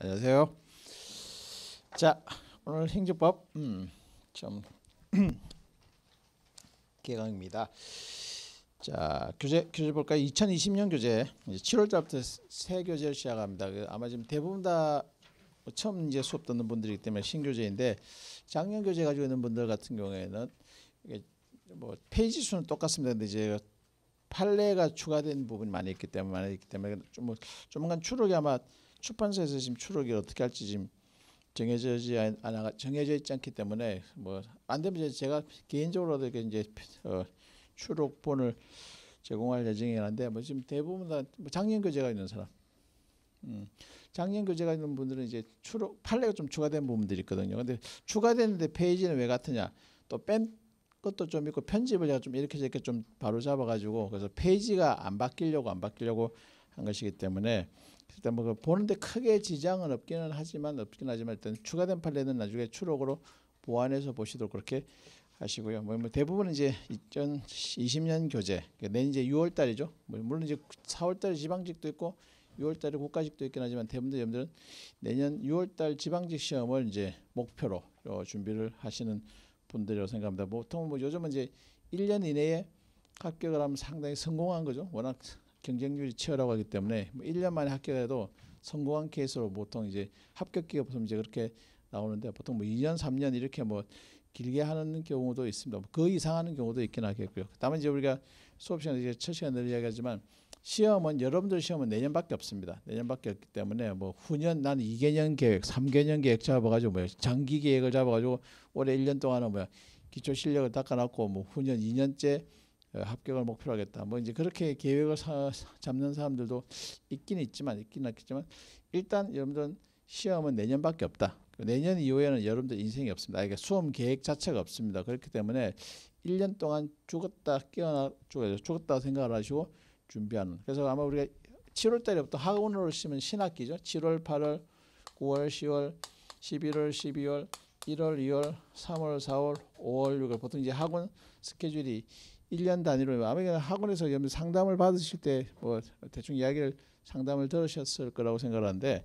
안녕하세요. 자, 오늘 행정법 음, 좀 개강입니다. 자, 교재 교재 볼까요? 2020년 교재 7월달부터 새 교재를 시작합니다. 그 아마 지금 대부분 다 뭐 처음 이제 수업 듣는 분들이기 때문에 신교재인데 작년 교재 가지고 있는 분들 같은 경우에는 이게 뭐 페이지 수는 똑같습니다. 근데 이제 판례가 추가된 부분이 많이 있기 때문에 많이 있기 때문에 좀 뭐 조만간 추록이 아마 출판사에서 지금 추록이 어떻게 할지 지금 정해져지 않아 정해져 있지 않기 때문에 뭐 안 되면 제가 개인적으로도 이제 어, 추록본을 제공할 예정이긴 한데 뭐 지금 대부분 다 뭐 작년 교재가 있는 사람 음, 작년 교재가 있는 분들은 이제 추록 판례가 좀 추가된 부분들이 있거든요 근데 추가됐는데 페이지는 왜 같으냐 또 뺀 것도 좀 있고 편집을 제가 좀 이렇게 저렇게 좀 바로 잡아 가지고 그래서 페이지가 안 바뀌려고 안 바뀌려고 한 것이기 때문에 일단 뭐 보는데 크게 지장은 없기는 하지만 없긴 하지만 일단 추가된 판례는 나중에 추록으로 보완해서 보시도록 그렇게 하시고요. 뭐, 뭐 대부분 은 이제 2020년 교재 그러니까 내년 이제 6월 달이죠. 뭐 물론 이제 4월 달 지방직도 있고 6월 달에 국가직도 있긴 하지만 대부분 여러분들은 내년 6월 달 지방직 시험을 이제 목표로 어, 준비를 하시는 분들이라고 생각합니다. 보통 뭐 요즘은 이제 1년 이내에 합격을 하면 상당히 성공한 거죠. 워낙 경쟁률이 치열하고 하기 때문에 뭐 1년 만에 합격해도 성공한 케이스로 보통 이제 합격 기업 보면 이제 그렇게 나오는데 보통 뭐 2년, 3년 이렇게 뭐 길게 하는 경우도 있습니다. 그 뭐 이상 하는 경우도 있긴 하겠고요. 다만 이제 우리가 수업 시간에 이제 첫 시간에 늘 이야기하지만 시험은 여러분들 시험은 내년밖에 네 없습니다. 내년밖에 네 없기 때문에 뭐 후년 난 2개년 계획, 3개년 계획 잡아가지고 뭐 장기 계획을 잡아가지고 올해 1년 동안은 뭐 기초 실력을 닦아놨고 뭐 후년 2년째 예, 합격을 목표로 하겠다. 뭐 이제 그렇게 계획을 사, 잡는 사람들도 있긴 있지만 있긴 있겠지만 일단 여러분들 시험은 내년밖에 없다. 내년 이후에는 여러분들 인생이 없습니다. 이게 그러니까 수험 계획 자체가 없습니다. 그렇기 때문에 1년 동안 죽었다 깨어나 죽었다 생각을 하시고 준비하는. 그래서 아마 우리가 7월 달부터 에 학원으로 치면 신학기죠. 7월, 8월, 9월, 10월, 11월, 12월, 1월, 2월, 3월, 4월, 5월, 6월 보통 이제 학원 스케줄이 1년 단위로 아마 학원에서 여러 상담을 받으실 때 뭐 대충 이야기를 상담을 들으셨을 거라고 생각하는데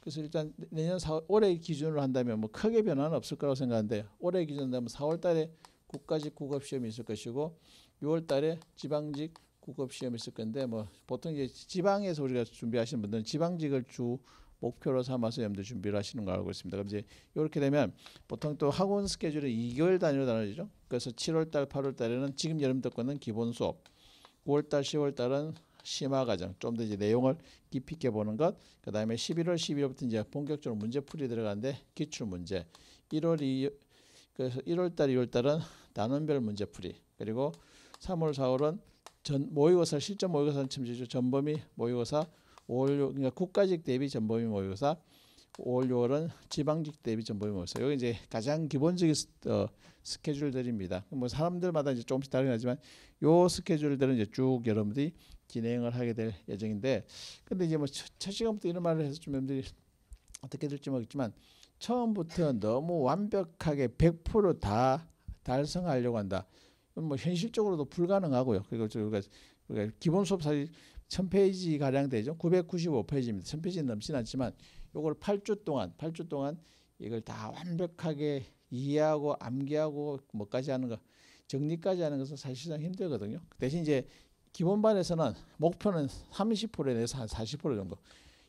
그래서 일단 내년 4월 올해 기준으로 한다면 뭐 크게 변화는 없을 거라고 생각하는데 올해 기준으로 하면 4월 달에 국가직 국업 시험이 있을 것이고 6월 달에 지방직 국업 시험이 있을 건데 뭐 보통 이제 지방에서 우리가 준비하시는 분들은 지방직을 주 목표로 삼아서 여러분들 준비를 하시는 걸 알고 있습니다. 그럼 이제 이렇게 되면 보통 또 학원 스케줄이 2개월 단위로 나눠지죠. 그래서 7월달, 8월달에는 지금 여러분들 는 기본 수업, 9월달, 10월달은 심화 과정, 좀 더 이제 내용을 깊이 있게 보는 것. 그 다음에 11월, 12월부터 이제 본격적으로 문제풀이 들어가는데 기출 문제. 1월, 2 그래서 1월달, 2월달은 단원별 문제풀이. 그리고 3월, 4월은 전 모의고사 실전 모의고사는 침지죠. 전범위 모의고사 5월 그러니까 국가직 대비 전범위 모의고사 5월 6월은 지방직 대비 전범위 모의고사. 여기 이제 가장 기본적인 스, 어, 스케줄들입니다. 뭐 사람들마다 이제 조금씩 다르긴 하지만 요 스케줄들은 이제 쭉 여러분들이 진행을 하게 될 예정인데 근데 이제 뭐 첫 시간부터 이런 말을 해서 좀 여러분들이 어떻게 될지 모르겠지만 처음부터 너무 완벽하게 100%다 달성하려고 한다. 뭐 현실적으로도 불가능하고요. 그리고 우리가, 우리가 기본 수업 사실 1000페이지 가량 되죠. 995페이지입니다. 1000페이지는 넘진 않지만 이걸 8주 동안 8주 동안 이걸 다 완벽하게 이해하고 암기하고 뭐까지 하는 거 정리까지 하는 것은 사실상 힘들거든요. 대신 이제 기본반에서는 목표는 30% 내서 한40% 정도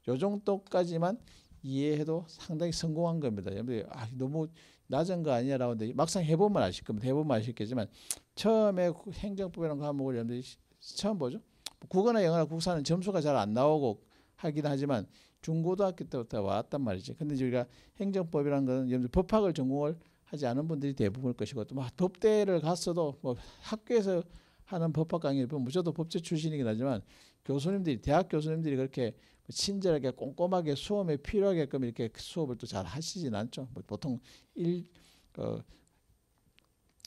요 정도까지만 이해해도 상당히 성공한 겁니다. 여러분들이 아, 너무 낮은 거 아니냐라고 하는데 막상 해보면 아실 겁니다. 해보면 아시겠지만 처음에 행정법이라는 과목을 여러분들이 처음 보죠. 국어나 영어나 국사는 점수가 잘 안 나오고 하긴 하지만 중고등학교 때부터 왔단 말이지. 근데 저희가 행정법이라는 것은 여러분 법학을 전공을 하지 않은 분들이 대부분일 것이고 또막 뭐 법대를 갔어도 뭐 학교에서 하는 법학 강의를 보면 무조건 법제 출신이긴 하지만 교수님들이 대학 교수님들이 그렇게 친절하게 꼼꼼하게 수업에 필요하게끔 이렇게 수업을 또 잘 하시진 않죠. 뭐 보통 일 어,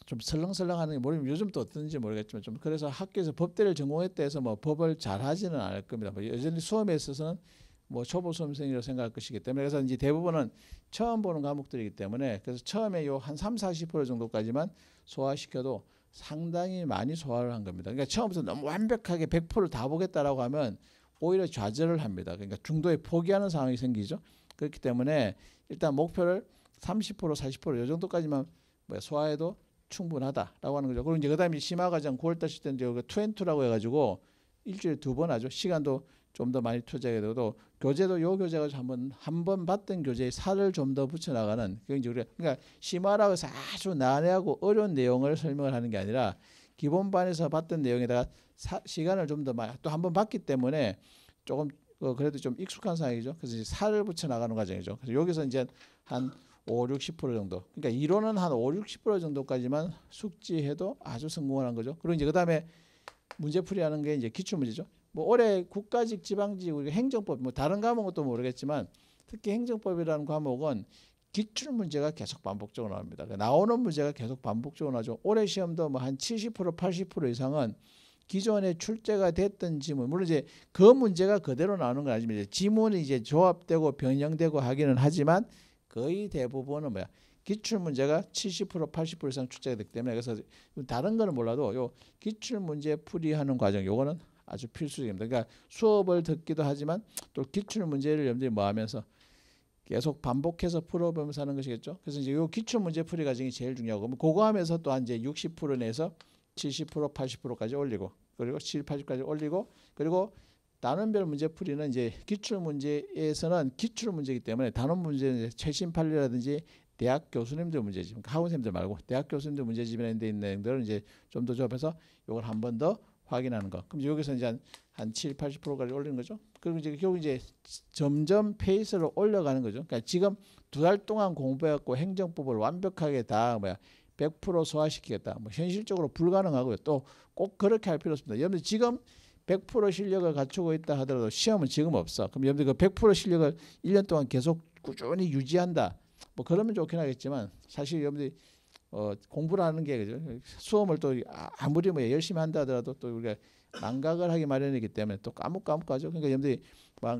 좀 설렁설렁하는 게 모르면 요즘 또 어떤지 모르겠지만 좀 그래서 학교에서 법대를 전공했다 해서 뭐 법을 잘 하지는 않을 겁니다. 뭐 여전히 수험에 있어서는 뭐 초보 수험생이라고 생각할 것이기 때문에 그래서 이제 대부분은 처음 보는 과목들이기 때문에 그래서 처음에 요 한 3, 40% 정도까지만 소화시켜도 상당히 많이 소화를 한 겁니다. 그러니까 처음부터 너무 완벽하게 100%를 다 보겠다라고 하면 오히려 좌절을 합니다. 그러니까 중도에 포기하는 상황이 생기죠. 그렇기 때문에 일단 목표를 30% 40%요 정도까지만 뭐 소화해도 충분하다라고 하는 거죠. 그리고 이제 그다음에 심화 과정 9월 달실 때는 이제 그 투앤투라고 해가지고 일주일에 두 번 하죠. 시간도 좀 더 많이 투자해야 되고 교재도 요 교재가 한번 한번 봤던 교재에 살을 좀 더 붙여 나가는 그러니까 그러니까 심화라고 해서 아주 난해하고 어려운 내용을 설명을 하는 게 아니라 기본반에서 봤던 내용에다가 사, 시간을 좀 더 많이 또한번 봤기 때문에 조금 어, 그래도 좀 익숙한 상황이죠. 그래서 이제 살을 붙여 나가는 과정이죠. 그래서 여기서 이제 한 5, 60% 정도. 그러니까 이론은 한 5, 60% 정도까지만 숙지해도 아주 성공을 한 거죠. 그리고 이제 그다음에 문제풀이하는 게 이제 기출 문제죠. 뭐 올해 국가직 지방직 우리 행정법 뭐 다른 과목도 모르겠지만 특히 행정법이라는 과목은 기출 문제가 계속 반복적으로 나옵니다. 그러니까 나오는 문제가 계속 반복적으로 나죠. 올해 시험도 뭐한70% 80% 이상은 기존에 출제가 됐던 지문 물론 이제 그 문제가 그대로 나오는 건아니지 이제 지문이 이제 조합되고 변형되고 하기는 하지만 거의 대부분은 뭐야 기출 문제가 70% 80% 이상 출제가 되기 때문에 그래서 다른 거는 몰라도 요 기출 문제 풀이하는 과정 요거는 아주 필수입니다. 적 그러니까 수업을 듣기도 하지만 또 기출 문제를 염두에 모하면서 뭐 계속 반복해서 풀어보면서 하는 것이겠죠. 그래서 이제 요 기출 문제 풀이 과정이 제일 중요하고 그거 하면서 또한 이제 60% 내서 에70% 80%까지 올리고 그리고 70, 80까지 올리고 그리고 단원별 문제풀이는 이제 기출 문제에서는 기출 문제이기 때문에 단원 문제는 최신 판례라든지 대학 교수님들 문제집, 학원생들 말고 대학 교수님들 문제집에라는 있는 내용들을 이제 좀더 접해서 이걸 한 번 더 확인하는 거. 그럼 여기서 이제 한, 한 7, 80%까지 올리는 거죠. 그리고 이제 결국 이제 점점 페이스를 올려가는 거죠. 그러니까 지금 두 달 동안 공부해갖고 행정법을 완벽하게 다 뭐야 100% 소화시키겠다. 뭐 현실적으로 불가능하고요. 또 꼭 그렇게 할 필요 없습니다. 여러분 지금 100% 실력을 갖추고 있다 하더라도 시험은 지금 없어. 그럼 여러분들 그100% 실력을 1년 동안 계속 꾸준히 유지한다. 뭐 그러면 좋긴 하겠지만 사실 여러분들 어, 공부라는 게 그죠? 수험을 또 아, 아무리 뭐 열심히 한다 하더라도 또 우리가 망각을 하기 마련이기 때문에 또 까묵까묵하죠. 그러니까 여러분들이 가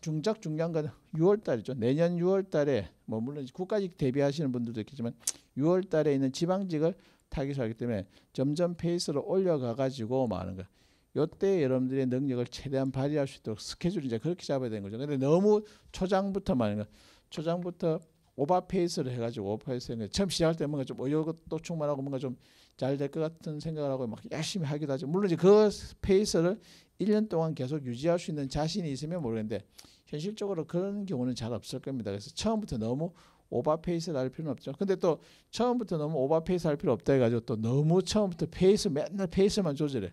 중작 중요한 건 6월 달이죠. 내년 6월 달에 뭐 물론 국가직 대비하시는 분들도 있겠지만 6월 달에 있는 지방직을 타깃하기 때문에 점점 페이스를 올려가 가지고 많은 뭐 거. 요때 여러분들의 능력을 최대한 발휘할 수 있도록 스케줄을 이제 그렇게 잡아야 되는 거죠. 근데 너무 초장부터 말이야. 초장부터 오버페이스를 해가지고 오버페이스 해 처음 시작할 때 뭔가 좀 의욕도 충만하고 뭔가 좀 잘 될 것 같은 생각을 하고 막 열심히 하기도 하죠. 물론 이제 그 페이스를 1년 동안 계속 유지할 수 있는 자신이 있으면 모르겠는데 현실적으로 그런 경우는 잘 없을 겁니다. 그래서 처음부터 너무 오버페이스를 할 필요는 없죠. 근데 또 처음부터 너무 오버페이스 할 필요 없다 해가지고 또 너무 처음부터 페이스 맨날 페이스만 조절해.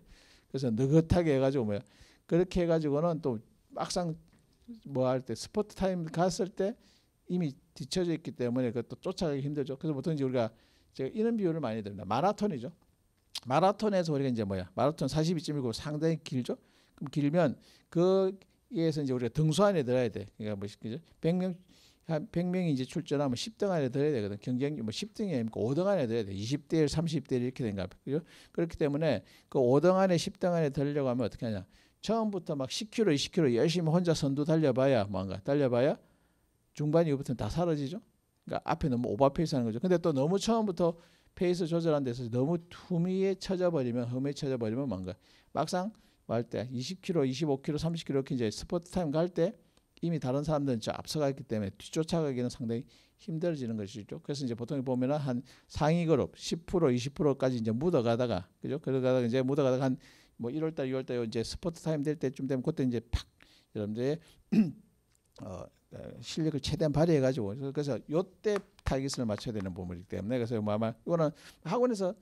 그래서 느긋하게 해가지고 뭐야 그렇게 해가지고는 또 막상 뭐 할 때 스포트 타임 갔을 때 이미 뒤쳐져 있기 때문에 그것도 쫓아가기 힘들죠. 그래서 보통 이제 우리가 제가 이런 비유를 많이 듭니다. 마라톤이죠. 마라톤에서 우리가 이제 뭐야 마라톤 4 2 1 9 상당히 길죠. 그럼 길면 그에서 이제 우리가 등수 안에 들어야 돼. 그러니까 뭐 그죠? 100명 한 100명이 이제 출전하면 10등 안에 들어야 되거든. 경쟁률 뭐 10등이 아니고 5등 안에 들어야 돼. 20대 1, 30대 1 이렇게 된가. 그죠? 그렇기 때문에 그 5등 안에 10등 안에 들려고 하면 어떻게 하냐? 처음부터 막 10km, 20km 열심히 혼자 선두 달려봐야 뭔가 뭐 달려봐야 중반 이후부터는 다 사라지죠. 그러니까 앞에 너무 오버페이스 하는 거죠. 근데 또 너무 처음부터 페이스 조절한 데서 너무 투미에 쳐져버리면 흠에 쳐져버리면 뭔가 뭐 막상 말 때 20km, 25km, 30km 이렇게 이제 스포츠 타임 갈때 이미 다른 사람들은 저 앞서가기 때문에 뒤쫓아가기는 상당히 힘들어지는 것이죠. 그래서 이제 보통 보면은 한 상위 그룹 10% 20%까지 이제 묻어가다가 그죠? 그러다가 이제 묻어가다가 한 뭐 1월달 2월달 이제 스포트 타임 될 때쯤 되면 그때 이제 팍 여러분들의 어, 어, 실력을 최대한 발휘해 가지고 그래서 요때 타깃을 맞춰야 되는 부분이기 때문에 그래서 뭐 아마 이거는 학원에서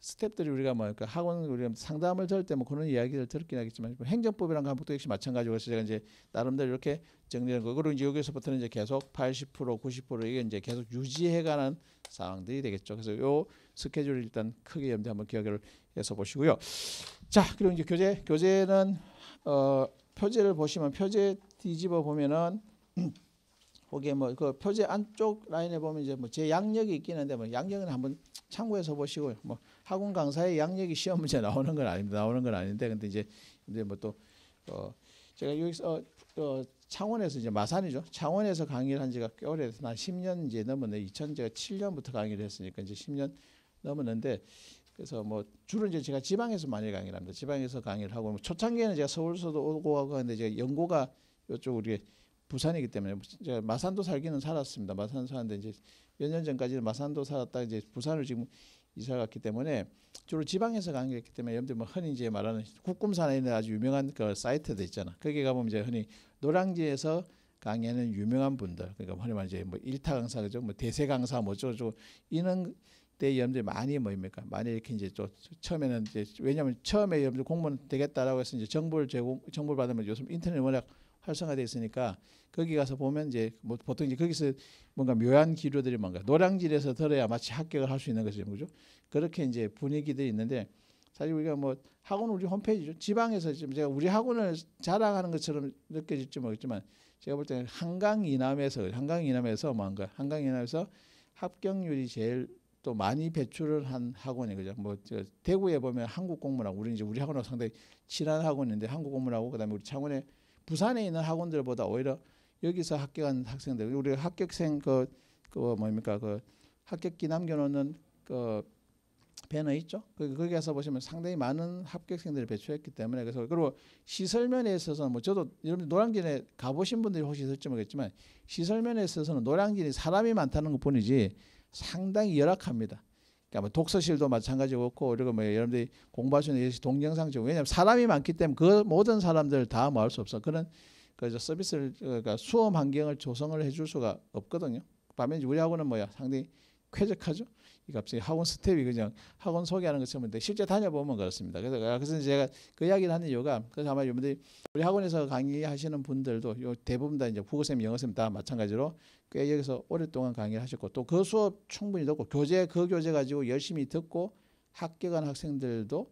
스탭들이 우리가 뭐그 학원 우리가 상담을 들을 때뭐 그런 이야기를 들었긴 하겠지만 뭐 행정법이랑 과목도 역시 마찬가지고 그래서 제가 이제 나름대로 이렇게 정리한 거 그리고 이제 여기서부터는 이제 계속 80% 90% 이게 이제 계속 유지해가는 상황들이 되겠죠. 그래서 요 스케줄을 일단 크게 염두에 한번 기억을 해서 보시고요. 자 그리고 이제 교재 교재는 어 표제를 보시면 표제 뒤집어 보면은 거기에 뭐 그 표제 안쪽 라인에 보면 이제 뭐 제 양력이 있긴 한데 뭐 양력은 한번 참고해서 보시고 요뭐 학원 강사의 양력이 시험 문제 나오는 건 아닙니다. 나오는 건 아닌데 근데 이제 이제 뭐 또 어, 제가 여기서 어, 어, 창원에서 이제 마산이죠. 창원에서 강의를 한 지가 꽤 오래돼서 한 10년 이제 넘었네. 2 0 0 제가 7년부터 강의를 했으니까 이제 10년 넘었는데 그래서 뭐 주로 이제 제가 지방에서 많이 강의를 합니다. 지방에서 강의를 하고 뭐 초창기에는 제가 서울서도 오고 하고 하는데 제가 연고가 이쪽 우리 부산이기 때문에 제가 뭐 마산도 살기는 살았습니다. 마산 사는데 이제 몇 년 전까지는 마산도 살았다 이제 부산을 지금 이사 갔기 때문에 주로 지방에서 강의했기 때문에 여러분들 뭐 흔히 이제 말하는 국금산에 있는 아주 유명한 그 사이트도 있잖아. 거기 가보면 이제 흔히 노량지에서 강의하는 유명한 분들 그러니까 흔히 말 이제 뭐 일타 강사죠, 뭐 대세 강사 뭐저쩌 이런 때 여러분들 많이 뭐입니까? 많이 이렇게 이제 또 처음에는 이제 왜냐하면 처음에 여러분들 공무원 되겠다라고 해서 이제 정보를 제공 정보를 받으면 요즘 인터넷 워낙 활성화돼 있으니까 거기 가서 보면 이제 뭐 보통 이제 거기서 뭔가 묘한 기류들이 뭔가 노량진에서 들어야 마치 합격을 할 수 있는 것이죠, 그죠? 그렇게 이제 분위기들이 있는데 사실 우리가 뭐 학원 우리 홈페이지죠. 지방에서 지금 제가 우리 학원을 자랑하는 것처럼 느껴질지 모르겠지만 제가 볼 때는 한강 이남에서 한강 이남에서 뭔가 한강 이남에서 합격률이 제일 또 많이 배출을 한 학원이 그죠. 뭐 저 대구에 보면 한국공문하고 우리 이제 우리 학원하고 상당히 친한 학원인데 한국공문하고 그다음에 우리 창원에 부산에 있는 학원들보다 오히려 여기서 합격한 학생들 우리 합격생 그, 그 뭡니까 그 합격기 남겨놓는 그 배너 있죠. 그, 거기 가서 보시면 상당히 많은 합격생들을 배출했기 때문에 그래서 그리고 시설면에 있어서는 뭐 저도 여러분 노량진에 가보신 분들이 혹시 있을지 모르겠지만 시설면에 있어서는 노량진이 사람이 많다는 것뿐이지 상당히 열악합니다. 그러니까 뭐 독서실도 마찬가지고 그리고 뭐 여러분들이 공부하시는 동영상 중고 왜냐하면 사람이 많기 때문에 그 모든 사람들 다뭐할수 없어 그런 그래서 비스를 그러니까 수업 환경을 조성을 해줄 수가 없거든요. 반면 우리 하고는 뭐야 상당히 쾌적하죠. 갑자기 학원 스텝이 그냥 학원 소개하는 것처럼 근데 실제 다녀보면 그렇습니다. 그래서 아, 그래서 제가 그 이야기를 하는 이유가 그래서 아마 여러분들이 우리 학원에서 강의하시는 분들도 요 대부분 다 이제 국어쌤, 영어쌤 다 마찬가지로 꽤 여기서 오랫동안 강의를 하셨고 또 그 수업 충분히 듣고 교재 그 교재 가지고 열심히 듣고 합격한 학생들도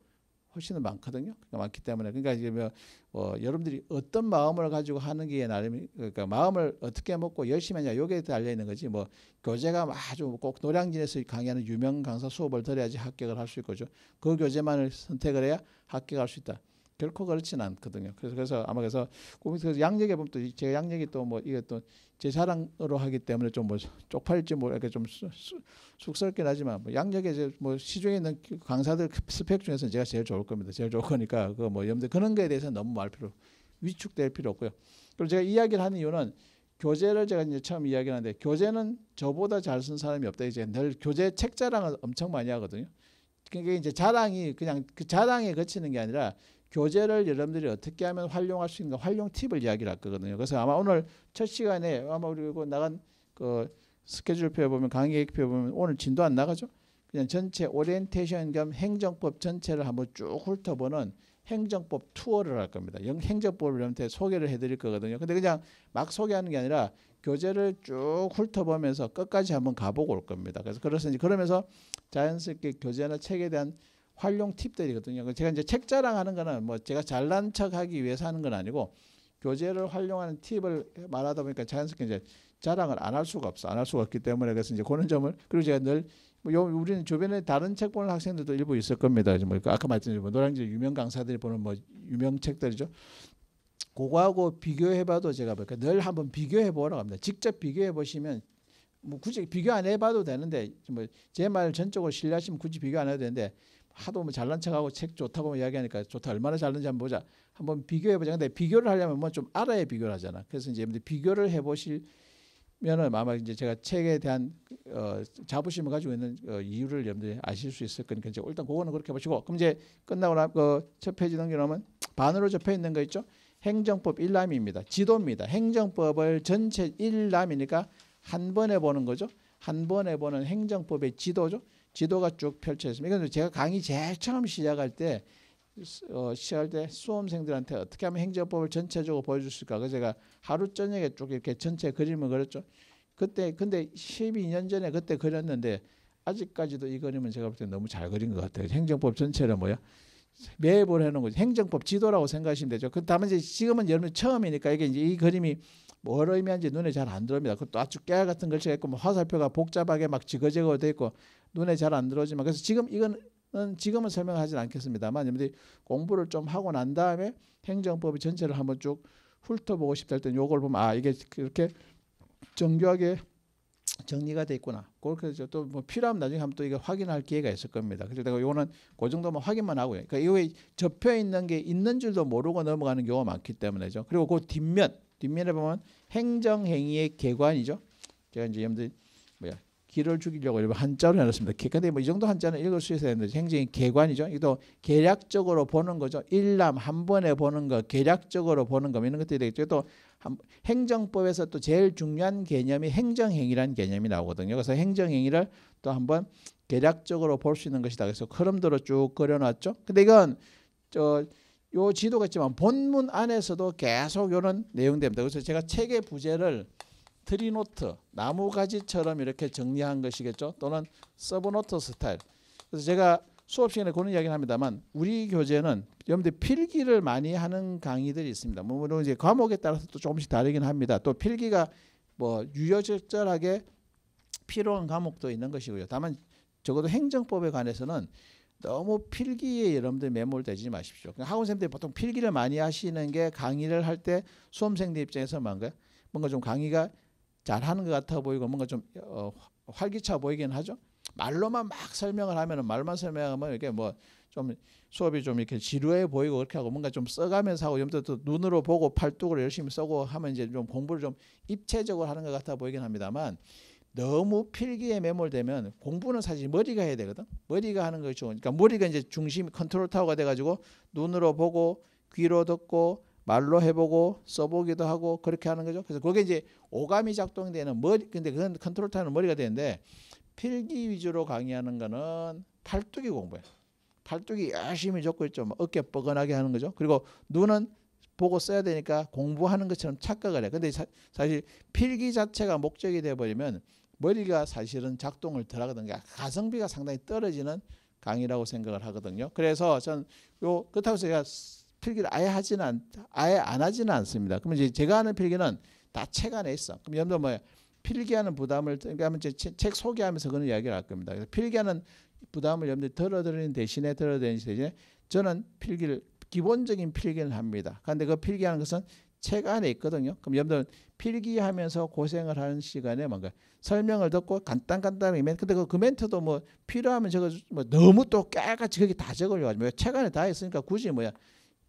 훨씬 많거든요. 그러니까 많기 때문에 그러니까 지금 뭐, 뭐 여러분들이 어떤 마음을 가지고 하는 게 나름 그러니까 마음을 어떻게 먹고 열심히 하냐 요게 달려 있는 거지 뭐 교재가 아주 꼭 노량진에서 강의하는 유명 강사 수업을 들어야지 합격을 할 수 있고죠. 그 교재만을 선택을 해야 합격할 수 있다. 결코 그렇진 않거든요. 그래서 그래서 아마 그래서 그래서 양력에 보면 또 제가 양력이 또 뭐 이게 또제 자랑으로 하기 때문에 좀 뭐 쪽팔릴지 뭐 이렇게 좀 수, 수, 쑥스럽긴 하지만 뭐 양력에 이제 뭐 시중에 있는 강사들 그 스펙 중에서는 제가 제일 좋을 겁니다. 제일 좋을 거니까 그뭐 염두 그런 거에 대해서 너무 말 필요 위축될 필요 없고요. 그리고 제가 이야기를 하는 이유는 교재를 제가 이제 처음 이야기하는데 교재는 저보다 잘 쓴 사람이 없다 이제 늘 교재 책 자랑을 엄청 많이 하거든요. 그게 이제 자랑이 그냥 그 자랑에 그치는 게 아니라 교재를 여러분들이 어떻게 하면 활용할 수 있는가 활용 팁을 이야기를 할 거거든요. 그래서 아마 오늘 첫 시간에 아마 우리 그 나간 그 스케줄표에 보면 강의 계획표에 보면 오늘 진도 안 나가죠? 그냥 전체 오리엔테이션 겸 행정법 전체를 한번 쭉 훑어보는 행정법 투어를 할 겁니다. 행정법을 여러분한테 소개를 해드릴 거거든요. 근데 그냥 막 소개하는 게 아니라 교재를 쭉 훑어보면서 끝까지 한번 가보고 올 겁니다. 그래서 그래서 이제 그러면서 자연스럽게 교재나 책에 대한 활용 팁들이거든요. 제가 이제 책 자랑하는 거는 뭐 제가 잘난 척하기 위해서 하는 건 아니고 교재를 활용하는 팁을 말하다 보니까 자연스럽게 이제 자랑을 안 할 수가 없어. 안 할 수가 없기 때문에 그래서 이제 그런 점을 그리고 제가 늘 뭐 요, 우리는 주변에 다른 책 보는 학생들도 일부 있을 겁니다. 뭐 그 아까 말씀드린 뭐 노량진 유명 강사들이 보는 뭐 유명 책들이죠. 그거하고 비교해봐도 제가 볼까늘 한번 비교해보라고 합니다. 직접 비교해보시면 뭐 굳이 비교 안 해봐도 되는데 뭐 제말 전적으로 신뢰하시면 굳이 비교 안 해도 되는데 하도 뭐 잘난 척하고 책 좋다고 뭐 이야기하니까 좋다 얼마나 잘는지 한번 보자. 한번 비교해 보자. 근데 비교를 하려면 뭐 좀 알아야 비교를 하잖아. 그래서 이제 여러분들 비교를 해보시면은 아마 이제 제가 책에 대한 어, 자부심을 가지고 있는 어, 이유를 여러분들이 아실 수 있을 거니까 이제 일단 그거는 그렇게 보시고 그럼 이제 끝나고 나그첫 페이지 넘겨놓으면 반으로 접해 있는 거 있죠. 행정법 일람입니다. 지도입니다. 행정법을 전체 일람이니까 한 번에 보는 거죠. 한 번에 보는 행정법의 지도죠. 지도가 쭉 펼쳐 졌습니다 이건 제가 강의 제일 처음 시작할 때 어, 시작할 때 수험생들한테 어떻게 하면 행정법을 전체적으로 보여줄 수 있을까? 그래서 제가 하루 저녁에 쭉 이렇게 전체 그림을 그렸죠. 그때 근데 12년 전에 그때 그렸는데 아직까지도 이 그림은 제가 볼 때 너무 잘 그린 것 같아요. 행정법 전체를 뭐야? 매입을 해놓은 거죠. 행정법 지도라고 생각하시면 되죠. 그 다만 이제 지금은 여러분 처음이니까 이게 이제 이 그림이 뭘 의미하는지 눈에 잘 안 들어옵니다. 그것도 아주 깨알 같은 글씨가 있고 뭐 화살표가 복잡하게 막 지그재그로 돼 있고 눈에 잘 안 들어오지만 그래서 지금 이건 지금은 설명하지 않겠습니다만 여러분들이 공부를 좀 하고 난 다음에 행정법의 전체를 한번 쭉 훑어보고 싶다 할 때는 요걸 보면 아 이게 그렇게 정교하게 정리가 돼 있구나. 그렇게 해서 또뭐 필요하면 나중에 한번 또 이거 확인할 기회가 있을 겁니다. 그래서 내가 요거는 그 정도만 확인만 하고요. 그러니까 이거에 접혀 있는 게 있는 줄도 모르고 넘어가는 경우가 많기 때문에죠. 그리고 그 뒷면 뒷면에 보면 행정 행위의 개관이죠. 제가 이제 여러분들 뭐야 길을 죽이려고 일부 한자로 해놨습니다. 근데 뭐이 정도 한자는 읽을 수 있어야 되는데 행정이 개관이죠. 이것도 계략적으로 보는 거죠. 일남 한 번에 보는 거, 계략적으로 보는 거 뭐 이런 것들이 되겠죠. 또 행정법에서 또 제일 중요한 개념이 행정행위라는 개념이 나오거든요. 그래서 행정행위를 또 한번 계략적으로 볼 수 있는 것이다. 그래서 흐름대로 쭉 그려놨죠. 근데 이건 저요 지도가 지만 본문 안에서도 계속 이런 내용됩니다. 그래서 제가 책의 부제를 트리노트 나무가지처럼 이렇게 정리한 것이겠죠. 또는 서브노트 스타일. 그래서 제가 수업 시간에 그런 이야기를 합니다만 우리 교재는 여러분들 필기를 많이 하는 강의들이 있습니다. 뭐, 물론 이제 과목에 따라서 또 조금씩 다르긴 합니다. 또 필기가 뭐 유효절절하게 필요한 과목도 있는 것이고요. 다만 적어도 행정법에 관해서는 너무 필기에 여러분들 매몰되지 마십시오. 학원 생들이 보통 필기를 많이 하시는 게 강의를 할 때 수험생들 입장에서 뭔가 뭐 뭔가 좀 강의가 잘하는 것 같아 보이고 뭔가 좀 어, 활기차 보이긴 하죠. 말로만 막 설명을 하면은 말만 설명하면 이게 뭐 좀 수업이 좀 이렇게 지루해 보이고 그렇게 하고 뭔가 좀 써가면서 하고 좀더 또 눈으로 보고 팔뚝을 열심히 써고 하면 이제 좀 공부를 좀 입체적으로 하는 것 같아 보이긴 합니다만 너무 필기에 매몰되면 공부는 사실 머리가 해야 되거든. 머리가 하는 것이 좋으니까 머리가 이제 중심 컨트롤 타워가 돼가지고 눈으로 보고 귀로 듣고 말로 해보고 써보기도 하고 그렇게 하는 거죠. 그래서 그게 이제 오감이 작동되는 머리 근데 그건 컨트롤 타는 머리가 되는데 필기 위주로 강의하는 거는 팔뚝이 공부해 팔뚝이 열심히 좋고 있죠. 뭐 어깨 뻐근하게 하는 거죠. 그리고 눈은 보고 써야 되니까 공부하는 것처럼 착각을 해. 근데 사, 실 필기 자체가 목적이 돼 버리면 머리가 사실은 작동을 덜 하거든요. 그러니까 가성비가 상당히 떨어지는 강의라고 생각을 하거든요. 그래서 전 요 그렇다고 제가 필기를 아예 하지는 않, 아예 안 하지는 않습니다. 그러면 이제 제가 하는 필기는 다 책 안에 있어. 그럼 여러분들 뭐 필기하는 부담을 그러니까 이제 책 소개하면서 그런 이야기를 할 겁니다. 그래서 필기하는 부담을 여러분들 덜어드리는 대신에 덜어드리는 대신에 저는 필기를 기본적인 필기는 합니다. 그런데 그 필기하는 것은 책 안에 있거든요. 그럼 여러분들 필기하면서 고생을 하는 시간에 뭔가 설명을 듣고 간단간단하게 멘트. 근데 그, 그 멘트도 뭐 필요하면 저거 뭐 너무 또 깨같이 거기 다 적으려고 하지. 뭐책 안에 다 있으니까 굳이 뭐야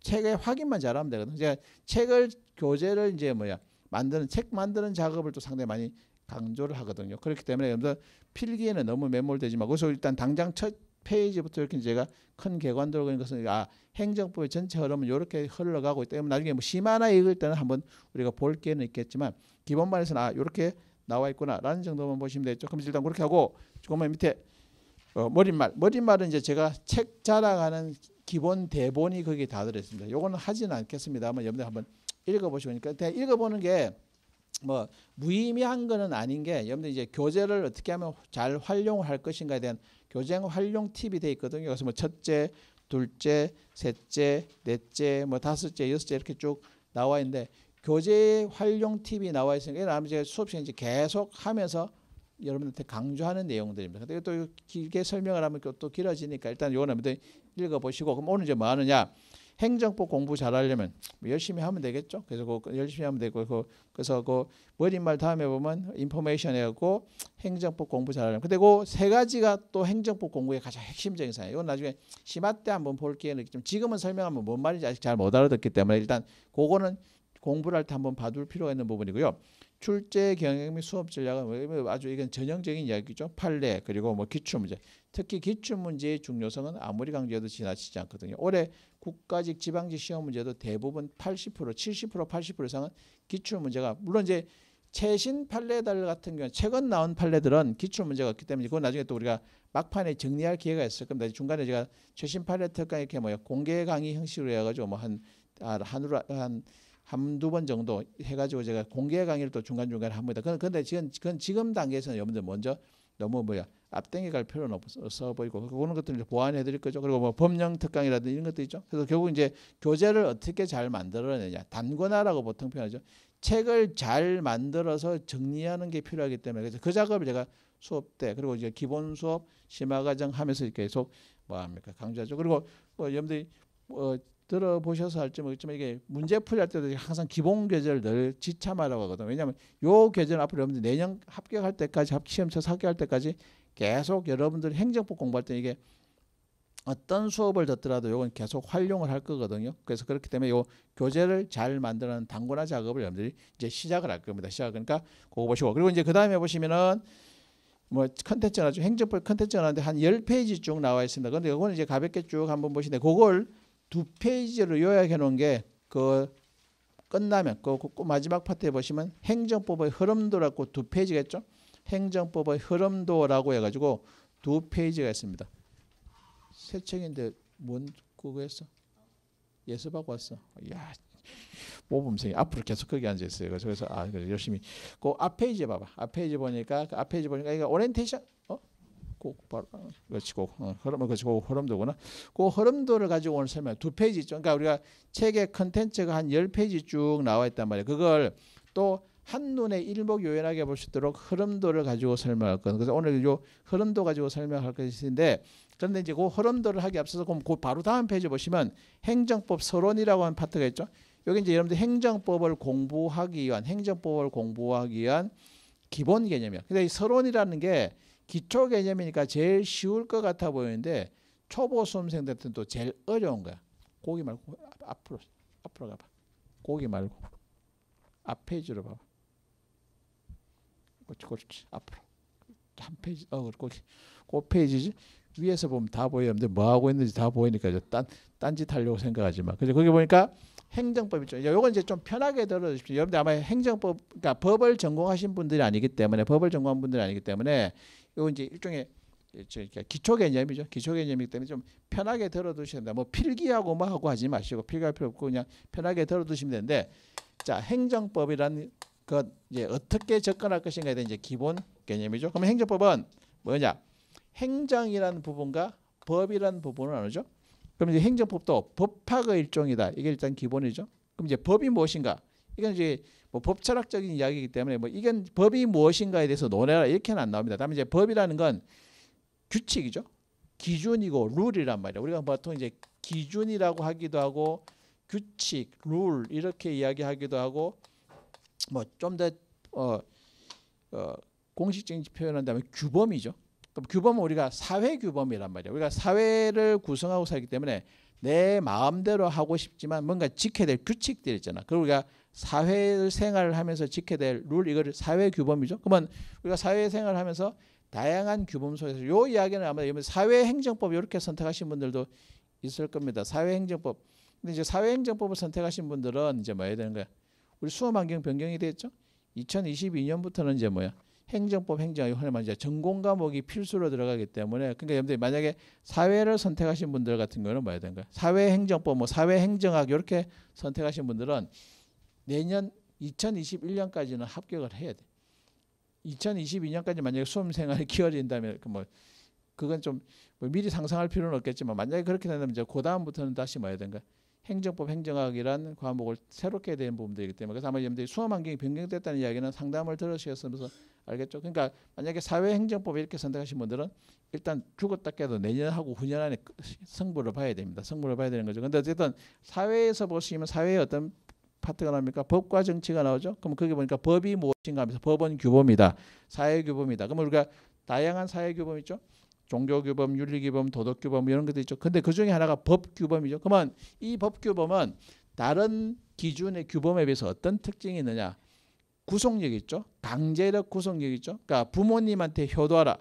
책의 확인만 잘하면 되거든. 제가 그러니까 책을 교재를 이제 뭐야 만드는 책 만드는 작업을 또 상당히 많이 강조를 하거든요. 그렇기 때문에 여러분들 필기에는 너무 매몰되지 말고 그래서 일단 당장 첫 페이지부터 이렇게 제가 큰 개관도를 그린 것은 아 행정법의 전체 흐름은 이렇게 흘러가고 있기 때문에 나중에 뭐심하나 읽을 때는 한번 우리가 볼 기회는 있겠지만 기본만에서는아 이렇게 나와 있구나라는 정도만 보시면 되죠. 겠 그럼 일단 그렇게 하고 조금만 밑에 어, 머릿말 머릿말은 이제 제가 책 자랑하는 기본 대본이 거기다 들어있습니다. 요거는 하진 않겠습니다만 여러분들 한번 읽어보시니 그러니까 읽어보는 게 뭐 무의미한 거는 아닌 게 여러분들 이제 교재를 어떻게 하면 잘 활용할 것인가에 대한 교재 활용 팁이 돼 있거든요. 그래서 뭐 첫째, 둘째, 셋째, 넷째, 뭐 다섯째, 여섯째 이렇게 쭉 나와 있는데 교재 활용 팁이 나와 있으니까 이런 이제 수업 시간 이제 계속 하면서 여러분한테 강조하는 내용들입니다. 근데 또 길게 설명을 하면 또 길어지니까 일단 요거는 읽어보시고 그럼 오늘 이제 뭐 하느냐 행정법 공부 잘하려면 뭐 열심히 하면 되겠죠. 그래서 그 열심히 하면 되고 그 그래서 그 머릿말 다음에 보면 인포메이션 해갖고 행정법 공부 잘하려면 근데 그 세 가지가 또 행정법 공부의 가장 핵심적인 사항이에요. 이건 나중에 심화 때 한번 볼 기회는 좀 지금은 설명하면 뭔 말인지 아직 잘 못 알아듣기 때문에 일단 그거는 공부를 할 때 한번 봐둘 필요가 있는 부분이고요. 출제 경영 및 수업 전략은 아주 이건 전형적인 이야기죠. 판례 그리고 뭐 기출 문제 특히 기출 문제의 중요성은 아무리 강조해도 지나치지 않거든요. 올해 국가직 지방직 시험 문제도 대부분 80% 70% 80% 이상은 기출 문제가 물론 이제 최신 판례들 같은 경우 최근 나온 판례들은 기출 문제가 없기 때문에 그건 나중에 또 우리가 막판에 정리할 기회가 있을 겁니다. 중간에 제가 최신 판례 특강 이렇게 뭐야 공개 강의 형식으로 해가지고 뭐한 한으로 한 아, 한두 번 정도 해가지고 제가 공개 강의를 또 중간중간 에 합니다. 그런데 지금, 지금 단계에서는 여러분들 먼저 너무 뭐야 앞당겨 갈 필요는 없어 보이고 그러니까 그런 것들을 보완해 드릴 거죠. 그리고 뭐 법령 특강이라든지 이런 것도 있죠. 그래서 결국 이제 교재를 어떻게 잘 만들어내냐 단권화라고 보통 표현하죠. 책을 잘 만들어서 정리하는 게 필요하기 때문에 그래서 그 작업을 제가 수업 때 그리고 이제 기본 수업 심화 과정 하면서 계속 뭐 합니까 강조하죠. 그리고 뭐 여러분들이 뭐 들어보셔서 알지 모르겠지만 이게 문제 풀이 할 때도 항상 기본 계절 늘 지참하라고 하거든. 왜냐하면 요 계절 앞으로 여러분들 내년 합격할 때까지 합 시험 쳐서 합격할 때까지 계속 여러분들 행정법 공부할 때 이게 어떤 수업을 듣더라도 요건 계속 활용을 할 거거든요. 그래서 그렇기 때문에 요 교재를 잘 만드는 단고화 작업을 여러분들이 이제 시작을 할 겁니다. 시작 그러니까 그거 보시고 그리고 이제 그 다음에 보시면은 뭐 컨텐츠나 좀 행정법 컨텐츠나 하는데 한 열페이지쭉 나와 있습니다. 근데 이거는 이제 가볍게 쭉 한번 보시는데 그걸 두 페이지를 요약해 놓은 게 그 끝나면 그 마지막 파트에 보시면 행정법의 흐름도라고 두 페이지가 있죠. 행정법의 흐름도라고 해가지고 두 페이지가 있습니다. 새 책인데 뭔 그거였어? 예습하고 왔어. 야 모범생이 앞으로 계속 거기 앉아 있어요. 그래서, 그래서 아, 열심히 그 앞 페이지 봐봐. 앞 페이지 보니까 그앞 페이지 보니까 이거 오렌테이션 꼭그치고 어, 흐름 을 그치고 흐름도구나. 그 흐름도를 가지고 오늘 설명 두 페이지 있죠 그러니까 우리가 책의 컨텐츠가 한 열 페이지 쭉 나와 있단 말이에요. 그걸 또 한눈에 일목요연하게 볼 수 있도록 흐름도를 가지고 설명할 거건 그래서 오늘 요 흐름도 가지고 설명할 것인데 그런데 이제 그 흐름도를 하기 앞서서 그럼 그 바로 다음 페이지 보시면 행정법 서론이라고 하는 파트가 있죠. 여기 이제 여러분들 행정법을 공부하기 위한 행정법을 공부하기 위한 기본 개념이야. 근데 이 서론이라는 게 기초 개념이니까 제일 쉬울 것 같아 보이는데 초보 수험생들한테는 또 제일 어려운 거야. 고기 말고 앞으로 앞으로 가봐. 고기 말고 앞 페이지로 봐봐. 그렇지 그렇지 앞으로 한 페이지 어 거기 그 페이지지 위에서 보면 다 보이는데 뭐 하고 있는지 다 보이니까 딴 딴짓 하려고 생각하지 마. 그래 거기 보니까 행정법 있죠. 요건 이제 좀 편하게 들어주십시오. 여러분들 아마 행정법, 그러니까 법을 전공하신 분들이 아니기 때문에 법을 전공한 분들이 아니기 때문에 이거 이제 일종의 기초 개념이죠. 기초 개념이기 때문에 좀 편하게 들어두시면 된다. 뭐 필기하고 뭐 하고 하지 마시고 필기할 필요 없고 그냥 편하게 들어두시면 되는데 자 행정법이란 것 이제 어떻게 접근할 것인가에 대한 이제 기본 개념이죠. 그럼 행정법은 뭐냐? 행정이라는 부분과 법이라는 부분을 나누죠. 그럼 이제 행정법도 법학의 일종이다. 이게 일단 기본이죠. 그럼 이제 법이 무엇인가? 이건 이제 뭐 법철학적인 이야기이기 때문에 뭐 이건 법이 무엇인가에 대해서 논해라 이렇게는 안 나옵니다. 다만 이제 법이라는 건 규칙이죠. 기준이고 룰이란 말이에요. 우리가 보통 이제 기준이라고 하기도 하고 규칙, 룰 이렇게 이야기하기도 하고 뭐 좀 더 어, 어, 공식적인 표현한다면 규범이죠. 그럼 규범은 우리가 사회 규범이란 말이에요. 우리가 사회를 구성하고 살기 때문에 내 마음대로 하고 싶지만 뭔가 지켜야 될 규칙들 있잖아. 그리고 우리가 사회 생활을 하면서 지켜야 될 룰 이거를 사회 규범이죠. 그러면 우리가 사회 생활을 하면서 다양한 규범 속에서 요 이야기는 아마 여러분 사회 행정법 이렇게 선택하신 분들도 있을 겁니다. 사회 행정법. 근데 이제 사회 행정법을 선택하신 분들은 이제 뭐 해야 되는 거야? 우리 수험 환경 변경이 됐죠. 2022년부터는 이제 뭐야? 행정법 행정이 하나만 이제 전공 과목이 필수로 들어가기 때문에 그러니까 여러분들 만약에 사회를 선택하신 분들 같은 경우는 뭐야 해 되는 거야? 사회 행정법 뭐 사회 행정학 이렇게 선택하신 분들은 내년 2021년까지는 합격을 해야 돼. 2022년까지 만약에 수험생활이 기어진다면 그 뭐 그건 좀뭐 미리 상상할 필요는 없겠지만 만약에 그렇게 된다면 이제 그 다음부터는 다시 뭐야 해되는가 행정법 행정학이란 과목을 새롭게 되는 부분들이기 때문에 그래서 아마 여러분들이 수험 환경이 변경됐다는 이야기는 상담을 들으셨으면서 알겠죠. 그러니까 만약에 사회행정법 이렇게 선택하신 분들은 일단 죽었다 깨도 내년하고 후년 안에 그 승부를 봐야 됩니다. 승부를 봐야 되는 거죠. 근데 어쨌든 사회에서 보시면 사회의 어떤 파트가 나옵니까? 법과 정치가 나오죠. 그럼 거기 보니까 법이 무엇인가 하면서 법은 규범이다. 사회 규범이다. 그럼 우리가 다양한 사회 규범 있죠. 종교 규범, 윤리 규범, 도덕 규범 이런 것도 있죠. 근데 그 중에 하나가 법 규범이죠. 그러면 이법 규범은 다른 기준의 규범에 비해서 어떤 특징이 있느냐? 구속력 있죠. 강제력 구속력 있죠. 그러니까 부모님한테 효도하라.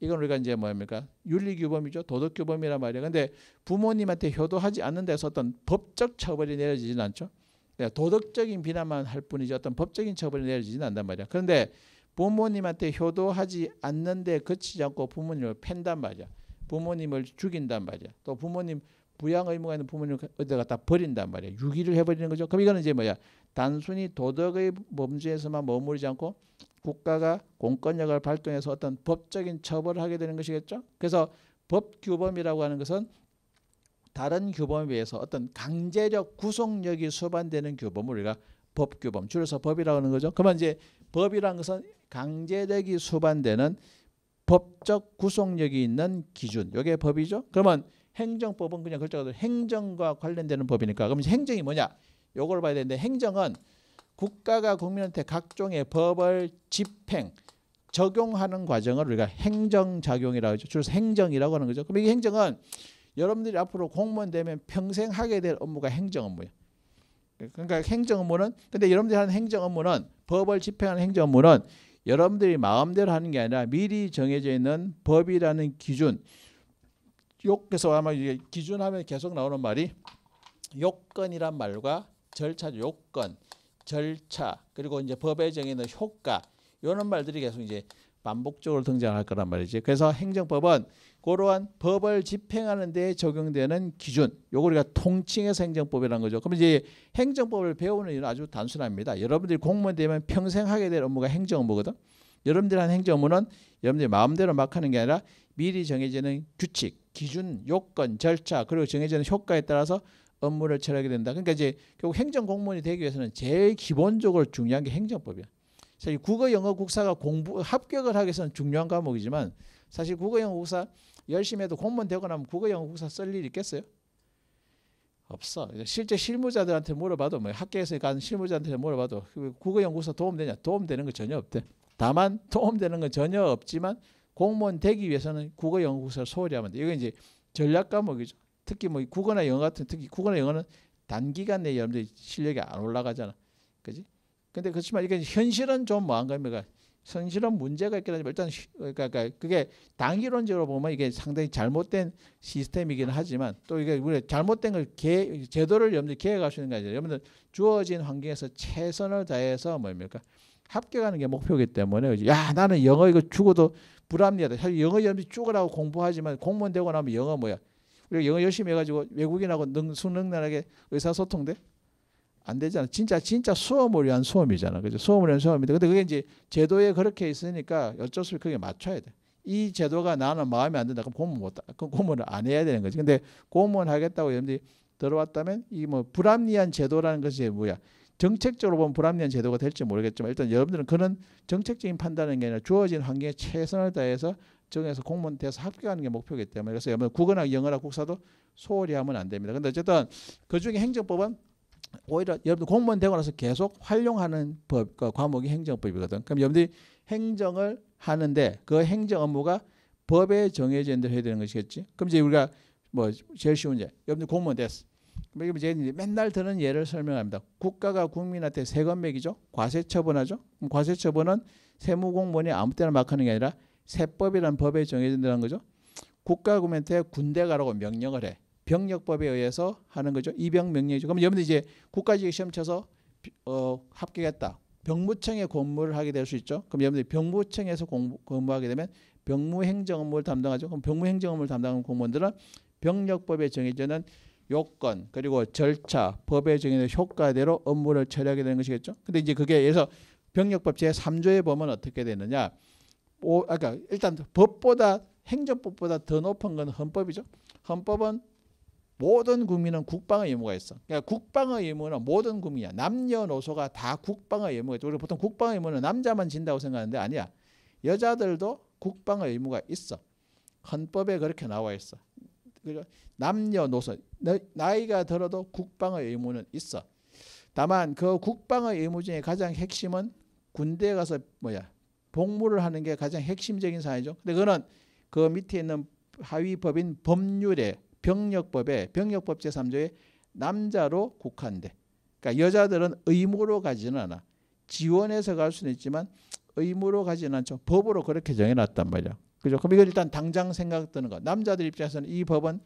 이건 우리가 이제 뭐입니까? 윤리 규범이죠. 도덕 규범이란 말이에요. 근데 부모님한테 효도하지 않는 데서 어떤 법적 처벌이 내려지지는 않죠. 예, 도덕적인 비난만 할 뿐이지 어떤 법적인 처벌이 내려지지는 않단 말이야. 그런데 부모님한테 효도하지 않는데 그치지 않고 부모님을 팬단 말이야. 부모님을 죽인단 말이야. 또 부모님 부양 의무가 있는 부모님을 어디다 갖다 버린단 말이야. 유기를 해버리는 거죠. 그럼 이거는 이제 뭐야? 단순히 도덕의 범죄에서만 머무르지 않고 국가가 공권력을 발동해서 어떤 법적인 처벌을 하게 되는 것이겠죠. 그래서 법규범이라고 하는 것은 다른 규범에 비해서 어떤 강제적 구속력이 수반되는 규범을 우리가 법규범 줄여서 법이라고 하는 거죠. 그러면 이제 법이라는 것은 강제력이 수반되는 법적 구속력이 있는 기준. 이게 법이죠. 그러면 행정법은 그냥 글자가 행정과 관련되는 법이니까 그럼 행정이 뭐냐? 요걸 봐야 되는데 행정은 국가가 국민한테 각종의 법을 집행 적용하는 과정을 우리가 행정작용이라고 하죠. 주로 행정이라고 하는 거죠. 그럼 이 행정은 여러분들이 앞으로 공무원 되면 평생 하게 될 업무가 행정 업무예요. 그러니까 행정 업무는 근데 여러분들이 하는 행정 업무는 법을 집행하는 행정 업무는 여러분들이 마음대로 하는 게 아니라 미리 정해져 있는 법이라는 기준 욕에서 아마 기준하면 계속 나오는 말이 요건이란 말과 절차 요건 절차 그리고 이제 법에 정해있는 효과 이런 말들이 계속 이제 반복적으로 등장할 거란 말이지. 그래서 행정법은 그러한 법을 집행하는 데에 적용되는 기준 요거 우리가 통칭해서 행정법이라는 거죠. 그럼 이제 행정법을 배우는 일은 아주 단순합니다. 여러분들이 공무원 되면 평생 하게 될 업무가 행정 업무거든. 여러분들이 한 행정 업무는 여러분들이 마음대로 막 하는 게 아니라 미리 정해지는 규칙, 기준, 요건, 절차 그리고 정해지는 효과에 따라서 업무를 처리하게 된다. 그러니까 이제 결국 행정 공무원이 되기 위해서는 제일 기본적으로 중요한 게 행정법이야. 사실 국어, 영어, 국사가 공부 합격을 하기 위해서는 중요한 과목이지만 사실 국어, 영어, 국사 열심히 해도 공무원 되고 나면 국어 영어 국사 쓸일이 있겠어요? 없어. 그러니까 실제 실무자들한테 물어봐도 뭐 학계에서 간 실무자한테 물어봐도 국어 연구사 도움되냐? 도움되는 거 전혀 없대. 다만 도움되는 건 전혀 없지만 공무원 되기 위해서는 국어 연구사를 소홀히 하면 돼. 이게 이제 전략 과목이죠. 특히 뭐 국어나 영어 같은 특히 국어나 영어는 단기간 내에 여러분들 실력이 안 올라가잖아. 그지? 근데 그렇지만 이게 현실은 좀 뭐한 겁니까? 성실은 문제가 있긴 하지만 일단 그러니까, 그러니까 그게 단기론적으로 보면 이게 상당히 잘못된 시스템이긴 하지만 또 이게 우리 잘못된 걸 개, 제도를 염두에 들 계획할 수 있는 거 아니에요. 여러분들 주어진 환경에서 최선을 다해서 뭡니까 합격하는 게 목표이기 때문에 야 나는 영어 이거 죽어도 불합리하다. 사실 영어 여러 죽으라고 공부하지만 공무원 되고 나면 영어 뭐야? 우리가 영어 열심히 해가지고 외국인하고 능수능란하게 의사소통돼. 안 되잖아. 진짜 진짜 수험을 위한 수험이잖아. 그죠? 수험을 위한 수험인데 근데 그게 이제 제도에 그렇게 있으니까 어쩔 수 없이 그게 맞춰야 돼. 이 제도가 나는 마음에 안 든다. 그럼 고문 못 그럼 고문을 안 해야 되는 거지. 근데 고문 하겠다고 여러분들이 들어왔다면 이 뭐 불합리한 제도라는 것이 뭐야? 정책적으로 보면 불합리한 제도가 될지 모르겠지만 일단 여러분들은 그런 정책적인 판단은 게 아니라 주어진 환경에 최선을 다해서 정해서 공무원 돼서 합격하는 게 목표이기 때문에 그래서 여러분 국어나 영어나 국사도 소홀히 하면 안 됩니다. 근데 어쨌든 그 중에 행정법은 오히려 여러분 들 공무원 되고 나서 계속 활용하는 법, 그 과목이 행정법이거든. 그럼 여러분들이 행정을 하는데 그 행정 업무가 법에 정해져 대로 해야 되는 것이겠지. 그럼 이제 우리가 뭐 제일 쉬운 예. 여러분들 공무원 됐어. 그럼 이제 맨날 드는 예를 설명합니다. 국가가 국민한테 세금 매기죠. 과세 처분하죠. 그럼 과세 처분은 세무 공무원이 아무 때나 막 하는 게 아니라 세법이란 법에 정해진다는 거죠. 국가 국민한테 군대 가라고 명령을 해. 병력법에 의해서 하는 거죠. 입영 명령이죠. 그럼 여러분들 이제 국가직 시험 쳐서 어, 합격했다. 병무청에 공무를 하게 될 수 있죠. 그럼 여러분들이 병무청에서 공부, 공부하게 되면 병무행정 업무를 담당하죠. 그럼 병무행정 업무를 담당하는 공무원들은 병력법에 정해지는 요건 그리고 절차 법에 정해진 효과대로 업무를 처리하게 되는 것이겠죠. 근데 이제 그게 그래서 병력법 제3조의 범은 어떻게 되느냐. 오, 아까 그러니까 일단 법보다 행정법보다 더 높은 건 헌법이죠. 헌법은 모든 국민은 국방의 의무가 있어. 그러니까 국방의 의무는 모든 국민이야. 남녀노소가 다 국방의 의무가 있죠. 우리 보통 국방의 의무는 남자만 진다고 생각하는데 아니야. 여자들도 국방의 의무가 있어. 헌법에 그렇게 나와 있어. 그죠? 남녀노소 나이가 들어도 국방의 의무는 있어. 다만 그 국방의 의무 중에 가장 핵심은 군대에 가서 뭐야 복무를 하는 게 가장 핵심적인 사안이죠. 근데 그거는 그 밑에 있는 하위 법인 법률에 병역법에 병역법 제3조에 남자로 국한돼. 그러니까 여자들은 의무로 가지는 않아. 지원해서 갈 수는 있지만 의무로 가지는 않죠. 법으로 그렇게 정해놨단 말이야. 그죠? 그럼 이거 일단 당장 생각드는 거. 남자들 입장에서는 이 법은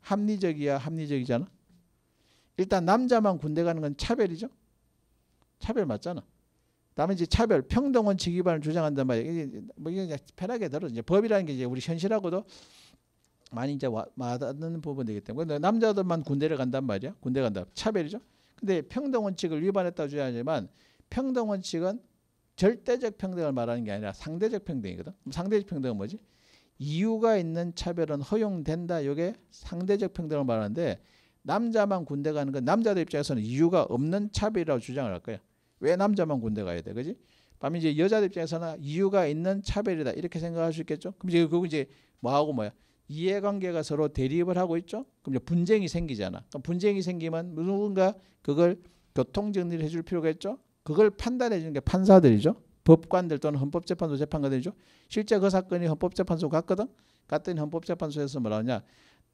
합리적이야, 합리적이잖아. 일단 남자만 군대 가는 건 차별이죠. 차별 맞잖아. 다음에 이제 차별 평등 원칙 위반을 주장한단 말이에뭐 이게 뭐 편하게 들어 이제 법이라는 게 이제 우리 현실하고도 많이 이제 와, 와닿는 부분이기 때문에 남자들만 군대를 간단 말이야. 군대 간다. 차별이죠. 근데 평등 원칙을 위반했다고 주장하지만 평등 원칙은 절대적 평등을 말하는 게 아니라 상대적 평등이거든. 상대적 평등은 뭐지? 이유가 있는 차별은 허용된다. 이게 상대적 평등을 말하는데 남자만 군대 가는 건 남자들 입장에서는 이유가 없는 차별이라고 주장을 할 거야. 왜 남자만 군대 가야 돼, 그지? 밤에 이제 여자들 입장에서는 이유가 있는 차별이다 이렇게 생각할 수 있겠죠. 그럼 이제 그거 이제 뭐하고 뭐야? 이해관계가 서로 대립을 하고 있죠. 그럼 분쟁이 생기잖아. 그럼 분쟁이 생기면 누군가 그걸 교통 정리를 해 줄 필요가 있죠. 그걸 판단해 주는 게 판사들이죠. 법관들 또는 헌법재판소 재판관들이죠. 실제 그 사건이 헌법재판소 갔거든. 갔더니 헌법재판소에서 뭐라 하냐.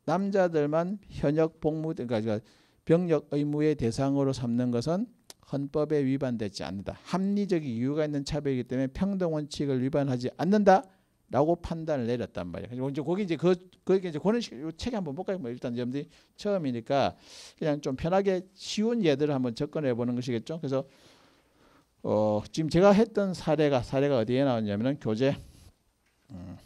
남자들만 현역 복무 그러니까 병역 의무의 대상으로 삼는 것은 헌법에 위반되지 않는다. 합리적인 이유가 있는 차별이기 때문에 평등 원칙을 위반하지 않는다. 라고 판단을 내렸단 말이에요. 그리고 이제 거기 이제 그 거기 이제 그런 식으 한번 볼까요? 뭐 일단 여러분들 처음이니까 그냥 좀 편하게 쉬운 예들 한번 접근해 보는 것이겠죠. 그래서 어 지금 제가 했던 사례가 사례가 어디에 나왔냐면은 교재 음.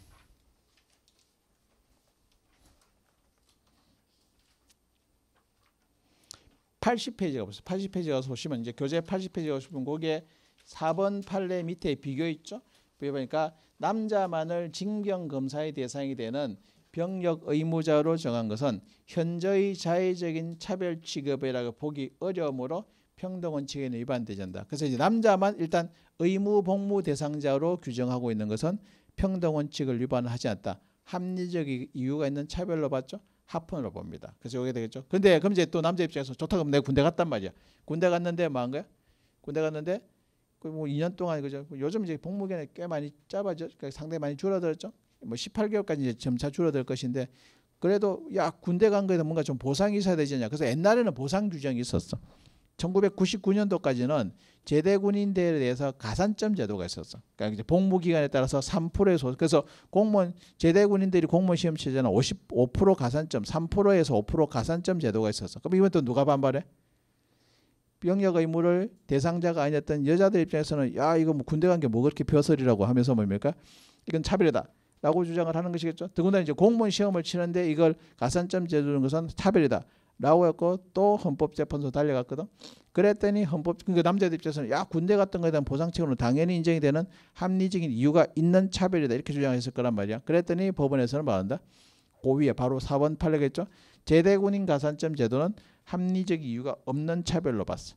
팔십 페이지가 벌써 팔십 페이지 가 보시면 이제 교재 팔십 페이지 가서 보면 거기에 사번 판례 밑에 비교 있죠. 비교 보니까 남자만을 징병검사의 대상이 되는 병역 의무자로 정한 것은 현저히 자의적인 차별 취급이라고 보기 어려우므로 평등 원칙에는 위반되지 않다. 그래서 이제 남자만 일단 의무 복무 대상자로 규정하고 있는 것은 평등 원칙을 위반하지 않다. 합리적 이유가 있는 차별로 봤죠. 하품으로 봅니다. 그래서 여기 되겠죠. 근데 그럼 이제 또 남자 입장에서 좋다 그럼 내가 군대 갔단 말이야. 군대 갔는데 뭐한 거야? 군대 갔는데 그뭐 2년 동안 그죠. 뭐 요즘 이제 복무기간이 꽤 많이 짧아져, 그러니까 상당히 많이 줄어들었죠. 뭐 18개월까지 이제 점차 줄어들 것인데 그래도 야 군대 간 거에도 뭔가 좀 보상이 있어야 되지 않냐. 그래서 옛날에는 보상 규정이 있었어. 1999년도까지는 제대 군인대에 대해서 가산점 제도가 있었어. 그러니까 이제 복무 기간에 따라서 3%에서 그래서 공무원 제대 군인들이 공무원 시험 치잖아. 55% 가산점, 3%에서 5% 가산점 제도가 있었어. 그럼 이번또 누가 반발해? 병역 의무를 대상자가 아니었던 여자들 입장에서는 야 이거 뭐 군대 간 게 뭐 그렇게 벼슬이라고 하면서 뭡니까 이건 차별이다라고 주장을 하는 것이겠죠. 더군다나 이제 공무원 시험을 치는데 이걸 가산점 제도는 것은 차별이다라고 했고 또 헌법재판소 달려갔거든. 그랬더니 헌법 그러니까 남자들 입장에서는 야 군대 갔던 거에 대한 보상책으로 당연히 인정이 되는 합리적인 이유가 있는 차별이다 이렇게 주장했을 거란 말이야. 그랬더니 법원에서는 말한다. 고위에 바로 4번팔려겠죠 제대군인 가산점 제도는 합리적 이유가 없는 차별로 봤어.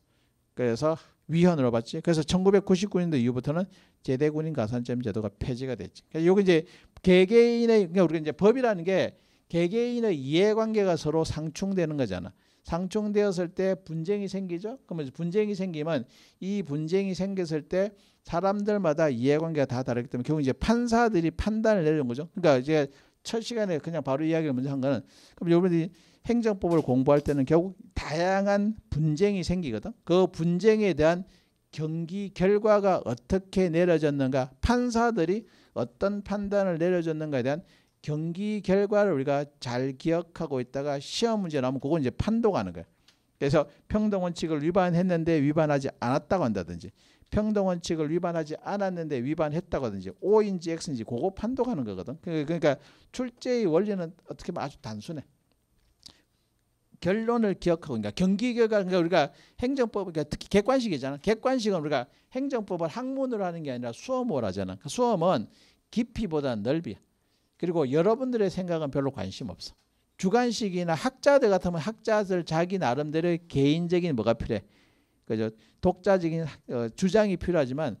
그래서 위헌으로 봤지. 그래서 1999년도 이후부터는 제대군인 가산점 제도가 폐지가 됐지. 그러니까 요게 이제 개개인의 그러니까 우리가 이제 법이라는 게 개개인의 이해관계가 서로 상충되는 거잖아. 상충되었을 때 분쟁이 생기죠. 그러면 분쟁이 생기면 이 분쟁이 생겼을 때 사람들마다 이해관계가 다 다르기 때문에 결국 이제 판사들이 판단을 내리는 거죠. 그러니까 이제 첫 시간에 그냥 바로 이야기를 먼저 한 거는 그럼 여러분들이 행정법을 공부할 때는 결국 다양한 분쟁이 생기거든. 그 분쟁에 대한 경기 결과가 어떻게 내려졌는가, 판사들이 어떤 판단을 내려졌는가에 대한 경기 결과를 우리가 잘 기억하고 있다가 시험 문제 나오면 그건 이제 판독하는 거예요. 그래서 평등 원칙을 위반했는데 위반하지 않았다고 한다든지 평등 원칙을 위반하지 않았는데 위반했다거든지 O인지 X인지 그거 판독하는 거거든. 그, 그러니까 출제의 원리는 어떻게 보면 아주 단순해. 결론을 기억하고 그러니까 경기결과 그러니까 우리가 행정법 그러니까 특히 객관식이잖아. 객관식은 우리가 행정법을 학문으로 하는 게 아니라 수험으로 하잖아. 그 수험은 깊이보다 넓이. 그리고 여러분들의 생각은 별로 관심 없어. 주관식이나 학자들 같으면 학자들 자기 나름대로 개인적인 뭐가 필요해. 그죠? 독자적인 어, 주장이 필요하지만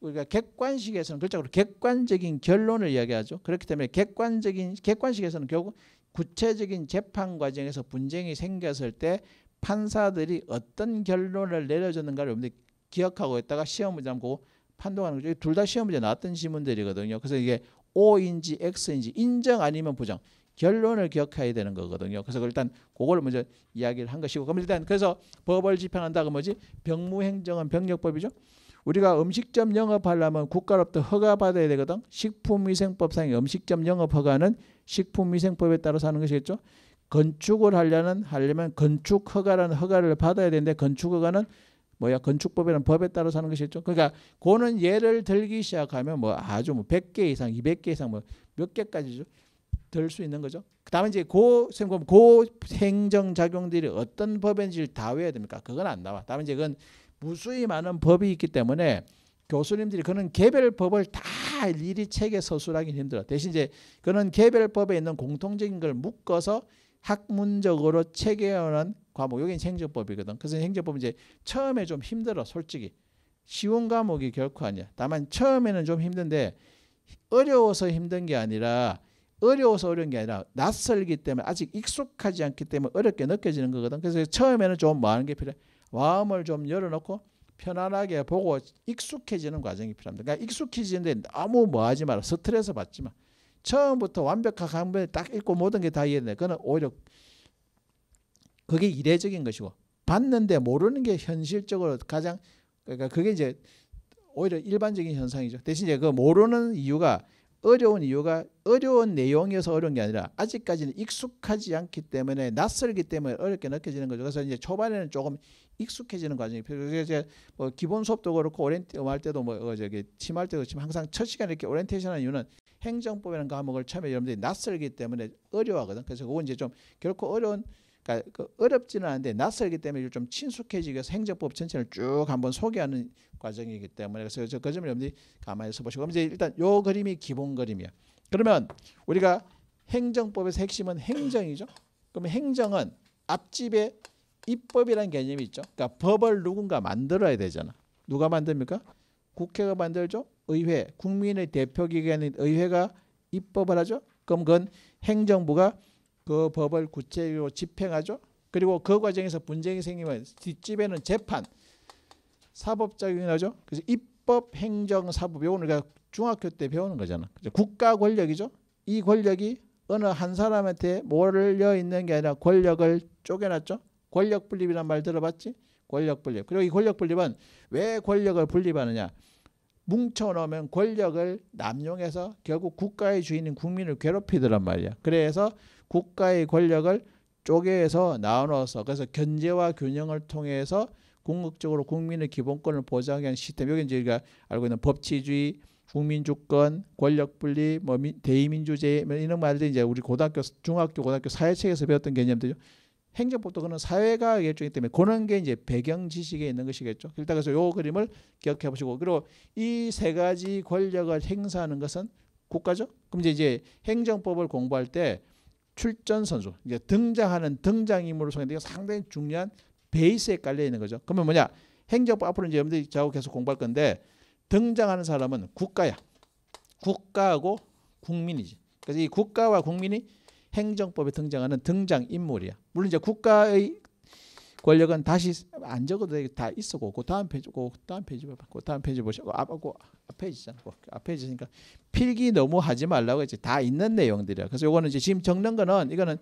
우리가 객관식에서는 글자로 객관적인 결론을 이야기하죠. 그렇기 때문에 객관적인 객관식에서는 결국 구체적인 재판 과정에서 분쟁이 생겼을 때 판사들이 어떤 결론을 내려줬는가를 여러분 기억하고 있다가 시험 문제 한고 판독하는 거죠. 둘 다 시험 문제 나왔던 지문들이거든요. 그래서 이게 O인지 X인지 인정 아니면 부정 결론을 기억해야 되는 거거든요. 그래서 일단 그걸 먼저 이야기를 한 것이고 그럼 일단 그래서 법을 집행한다고 그 뭐지? 병무행정은 병력법이죠. 우리가 음식점 영업하려면 국가로부터 허가 받아야 되거든. 식품위생법상의 음식점 영업 허가는 식품위생법에 따라서 하는 것이겠죠. 건축을 하려는 하려면 건축 허가라는 허가를 받아야 되는데 건축 허가는 뭐야 건축법이라는 법에 따라서 하는 것이겠죠. 그러니까 고는 예를 들기 시작하면 뭐 아주 뭐 100개 이상, 200개 이상 뭐 몇 개까지죠. 들수 있는 거죠. 그다음에 이제 고 생금 고 행정 작용들이 어떤 법인지를 다 외워야 됩니까? 그건 안 나와. 다음에 이제 그건 무수히 많은 법이 있기 때문에 교수님들이 그는 개별 법을 다 일일이 책에 서술하기 힘들어. 대신 이제 그는 개별 법에 있는 공통적인 걸 묶어서 학문적으로 체계하는 과목. 여기는 행정법이거든. 그래서 행정법 이제 처음에 좀 힘들어. 솔직히. 쉬운 과목이 결코 아니야. 다만 처음에는 좀 힘든데 어려워서 힘든 게 아니라 어려워서 어려운 게 아니라 낯설기 때문에 아직 익숙하지 않기 때문에 어렵게 느껴지는 거거든. 그래서 처음에는 좀 많은 게 필요해. 마음을 좀 열어놓고 편안하게 보고 익숙해지는 과정이 필요합니다. 그러니까 익숙해지는데 너무 뭐하지 마라. 스트레스 받지 마. 처음부터 완벽하게 한 번에 딱 읽고 모든 게 다 이해돼. 그는 오히려 그게 이례적인 것이고 봤는데 모르는 게 현실적으로 가장 그러니까 그게 이제 오히려 일반적인 현상이죠. 대신 이제 그 모르는 이유가 어려운 이유가 어려운 내용이어서 어려운 게 아니라 아직까지는 익숙하지 않기 때문에 낯설기 때문에 어렵게 느껴지는 거죠. 그래서 이제 초반에는 조금 익숙해지는 과정이 필요해요. 이제 뭐 기본 수업도 그렇고 오렌테이션 뭐 할 때도 뭐 어, 저기 팀할 때도 지금 항상 첫 시간에 이렇게 오렌테이션하는 이유는 행정법이라는 과목을 처음에 여러분들이 낯설기 때문에 어려워하거든. 그래서 그건 이제 좀 결코 어려운 그러니까 그 어렵지는 않은데 낯설기 때문에 좀 친숙해지기 위해서 행정법 전체를 쭉 한번 소개하는 과정이기 때문에 그래서 그 점을 여러분들이 가만히 있 보시고 이제 일단 요 그림이 기본 그림이야. 그러면 우리가 행정법에 핵심은 행정이죠. 그럼 행정은 앞집에 입법이라는 개념이 있죠. 그러니까 법을 누군가 만들어야 되잖아. 누가 만듭니까? 국회가 만들죠. 의회, 국민의 대표기관인 의회가 입법을 하죠. 그럼 그건 행정부가 그 법을 구체적으로 집행하죠. 그리고 그 과정에서 분쟁이 생기면 뒷집에는 재판, 사법작용이 나죠. 그래서 입법, 행정, 사법 요건 우리가 중학교 때 배우는 거잖아. 그죠? 국가 권력이죠. 이 권력이 어느 한 사람한테 몰려 있는 게 아니라 권력을 쪼개놨죠. 권력 분립이란 말 들어봤지? 권력 분립. 그리고 이 권력 분립은 왜 권력을 분립하느냐? 뭉쳐놓으면 권력을 남용해서 결국 국가의 주인인 국민을 괴롭히더란 말이야. 그래서 국가의 권력을 쪼개서 나눠서 그래서 견제와 균형을 통해서 궁극적으로 국민의 기본권을 보장하는 시스템. 여기 이제 우리가 알고 있는 법치주의, 국민주권, 권력분립, 뭐 대의민주제 뭐 이런 말들 이제 우리 고등학교, 중학교, 고등학교 사회책에서 배웠던 개념들이죠. 행정법도 그런 사회가 일종이기 때문에 그런 게 이제 배경 지식에 있는 것이겠죠. 일단 그래서 요 그림을 기억해 보시고 그리고 이 세 가지 권력을 행사하는 것은 국가죠. 그럼 이제, 이제 행정법을 공부할 때 출전 선수 이제 등장하는 등장 인물을 소개하는 상당히 중요한 베이스에 깔려 있는 거죠. 그러면 뭐냐? 행정법 앞으로 이제 여러분들이 자고 계속 공부할 건데 등장하는 사람은 국가야. 국가하고 국민이지. 그래서 이 국가와 국민이 행정법에 등장하는 등장인물이야. 물론 이제 국가의 권력은 다시 안 적어도 되게 다 있었고 그 다음 페이지 고 그 다음 페이지 그 다음 페이지 보시고 앞하고 앞 페이지잖아. 앞 페이지니까 필기 너무 하지 말라고 이제 다 있는 내용들이야. 그래서 요거는 이제 지금 적는 거는 이거는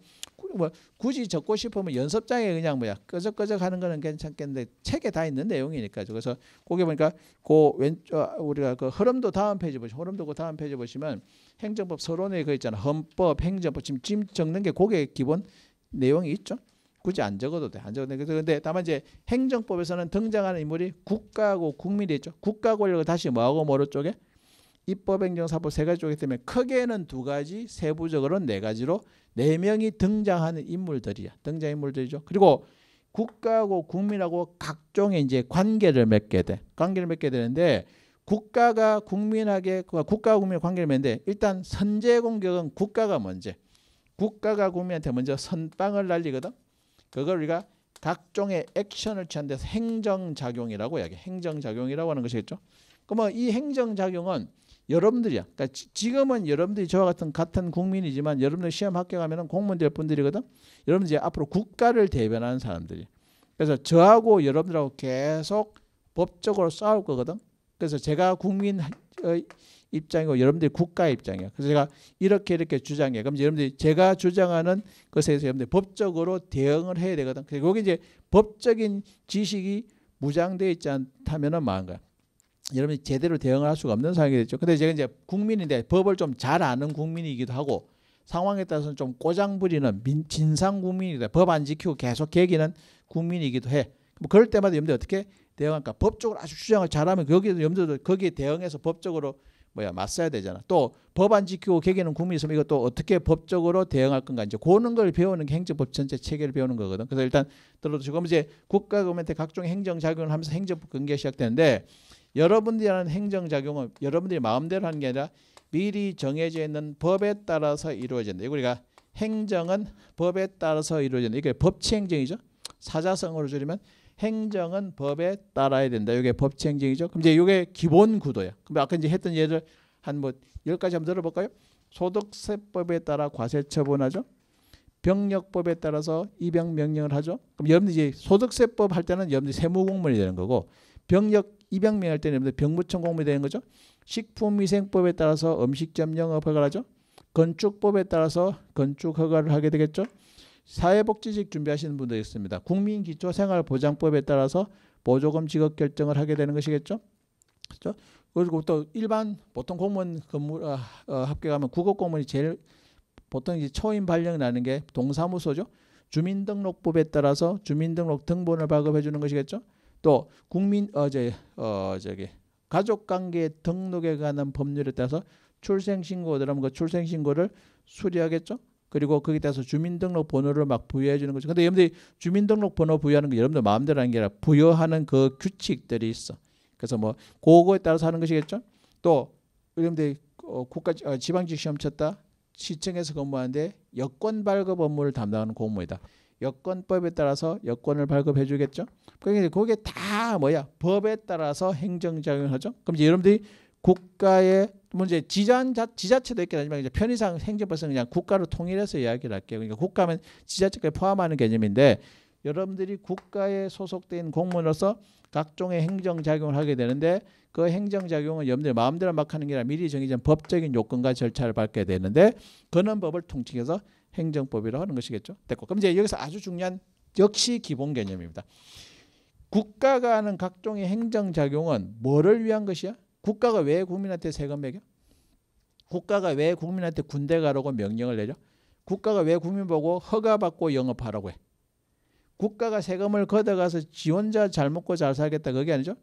뭐 굳이 적고 싶으면 연습장에 그냥 뭐야 끄적끄적 하는 거는 괜찮겠는데 책에 다 있는 내용이니까 그래서 거기 보니까 그 왼쪽 아, 우리가 그 흐름도 다음 페이지 보시면 흐름도 그 다음 페이지 보시면 행정법 서론에 그 있잖아 헌법 행정법 지금 지금 적는 게 그게 기본 내용이 있죠. 굳이 안 적어도 돼. 안 적어도 돼. 그런데 다만 이제 행정법에서는 등장하는 인물이 국가하고 국민이 있죠. 국가 권력을 다시 뭐하고 뭐로 쪽에 입법, 행정, 사법 세 가지 쪽이기 때문에 크게는 두 가지, 세부적으로는 네 가지로 네 명이 등장하는 인물들이야. 등장 인물들이죠. 그리고 국가하고 국민하고 각종의 이제 관계를 맺게 돼. 관계를 맺게 되는데 국가가 국민에게 그러니까 국가와 국민의 관계를 맺는데 일단 선제 공격은 국가가 먼저 국가가 국민한테 먼저 선빵을 날리거든. 그걸 우리가 각종의 액션을 취한 데서 행정작용이라고 이야기해 행정작용이라고 하는 것이겠죠. 그러면 이 행정작용은 여러분들이야. 그러니까 지금은 여러분들이 저와 같은 같은 국민이지만 여러분들 시험 합격하면 공무원 될 분들이거든. 여러분들이 앞으로 국가를 대변하는 사람들이. 그래서 저하고 여러분들하고 계속 법적으로 싸울 거거든. 그래서 제가 국민의 어, 입장이고 여러분들이 국가의 입장이에요. 그래서 제가 이렇게 이렇게 주장해. 그럼 여러분들이 제가 주장하는 것에 대해서 여러분들이 법적으로 대응을 해야 되거든. 그리고 이제 법적인 지식이 무장되어 있지 않다면은 망한 거야. 여러분이 제대로 대응을 할 수가 없는 상황이 됐죠. 근데 제가 이제 국민인데 법을 좀 잘 아는 국민이기도 하고 상황에 따라서는 좀 꼬장부리는 민, 진상 국민이다. 법 안 지키고 계속 개기는 국민이기도 해. 뭐 그럴 때마다 염들 어떻게 대응할까? 법적으로 아주 주장을 잘하면 거기에 염두에 거기에 대응해서 법적으로 뭐야 맞서야 되잖아. 또법안 지키고 개개는 국민이 있으면 이것도 어떻게 법적으로 대응할 건가 이제 고는 걸 배우는 게 행정법 전체 체계를 배우는 거거든. 그래서 일단 들어두시고 이제 국가 g o v e 각종 행정 작용을 하면서 행정법 근개 시작되는데 여러분들이 하는 행정 작용은 여러분들이 마음대로 하는 게 아니라 미리 정해져 있는 법에 따라서 이루어진다. 이거 우리가 행정은 법에 따라서 이루어진다. 이게 법치 행정이죠. 사자성어로 줄이면 행정은 법에 따라야 된다. 이게 법치행정이죠. 그럼 이제 이게 기본 구도야. 그럼 아까 이제 했던 예를 한뭐 열가지 한번 들어볼까요? 소득세법에 따라 과세 처분하죠. 병역법에 따라서 입양 명령을 하죠. 그럼 여러분들 이제 소득세법 할 때는 여러분들 세무공무원이 되는 거고 병역 입양 명할 때는 여러분들 병무청 공무원이 되는 거죠. 식품위생법에 따라서 음식점 영업 허가를 하죠. 건축법에 따라서 건축 허가를 하게 되겠죠. 사회복지직 준비하시는 분도 있습니다. 국민기초생활보장법에 따라서 보조금 지급 결정을 하게 되는 것이겠죠. 그렇죠? 그리고 또 일반 보통 공무원 근무 아, 어, 어, 합격하면 국어 공무원이 제일 보통 이제 초임 발령이 나는 게 동사무소죠. 주민등록법에 따라서 주민등록 등본을 발급해 주는 것이겠죠. 또 국민 어제 어 저기 가족관계 등록에 관한 법률에 따라서 출생신고 들어면그 출생신고를 수리하겠죠. 그리고 거기에 따라서 주민등록 번호를 막 부여해 주는 거죠. 근데 여러분들이 주민등록 번호 부여하는 게 여러분들 마음대로 하는 게 아니라 부여하는 그 규칙들이 있어. 그래서 뭐 그거에 따라서 하는 것이겠죠. 또 여러분들이 어, 국가 어, 지방직 시험 쳤다. 시청에서 근무하는데 여권 발급 업무를 담당하는 공무이다. 여권법에 따라서 여권을 발급해 주겠죠. 그러니까 그게 다 뭐야? 법에 따라서 행정작용을 하죠. 그럼 이제 여러분들이 국가의 문제 뭐 지자체 지자체도 있긴 하지만 이제 편의상 행정법상 그냥 국가로 통일해서 이야기를 할게요. 그러니까 국가면 지자체까지 포함하는 개념인데 여러분들이 국가에 소속된 공무원으로서 각종의 행정작용을 하게 되는데 그 행정작용은 여러분들 마음대로 막 하는 게 아니라 미리 정해진 법적인 요건과 절차를 밟게 되는데 그런 법을 통칭해서 행정법이라고 하는 것이겠죠. 됐고 그럼 이제 여기서 아주 중요한 역시 기본 개념입니다. 국가가 하는 각종의 행정작용은 뭐를 위한 것이야? 국가가 왜 국민한테 세금 매겨? 국가가 왜 국민한테 군대 가라고 명령을 내려? 국가가 왜 국민 보고 허가받고 영업하라고 해? 국가가 세금을 걷어가서 지원자잘 먹고 잘 살겠다 그게 아니죠.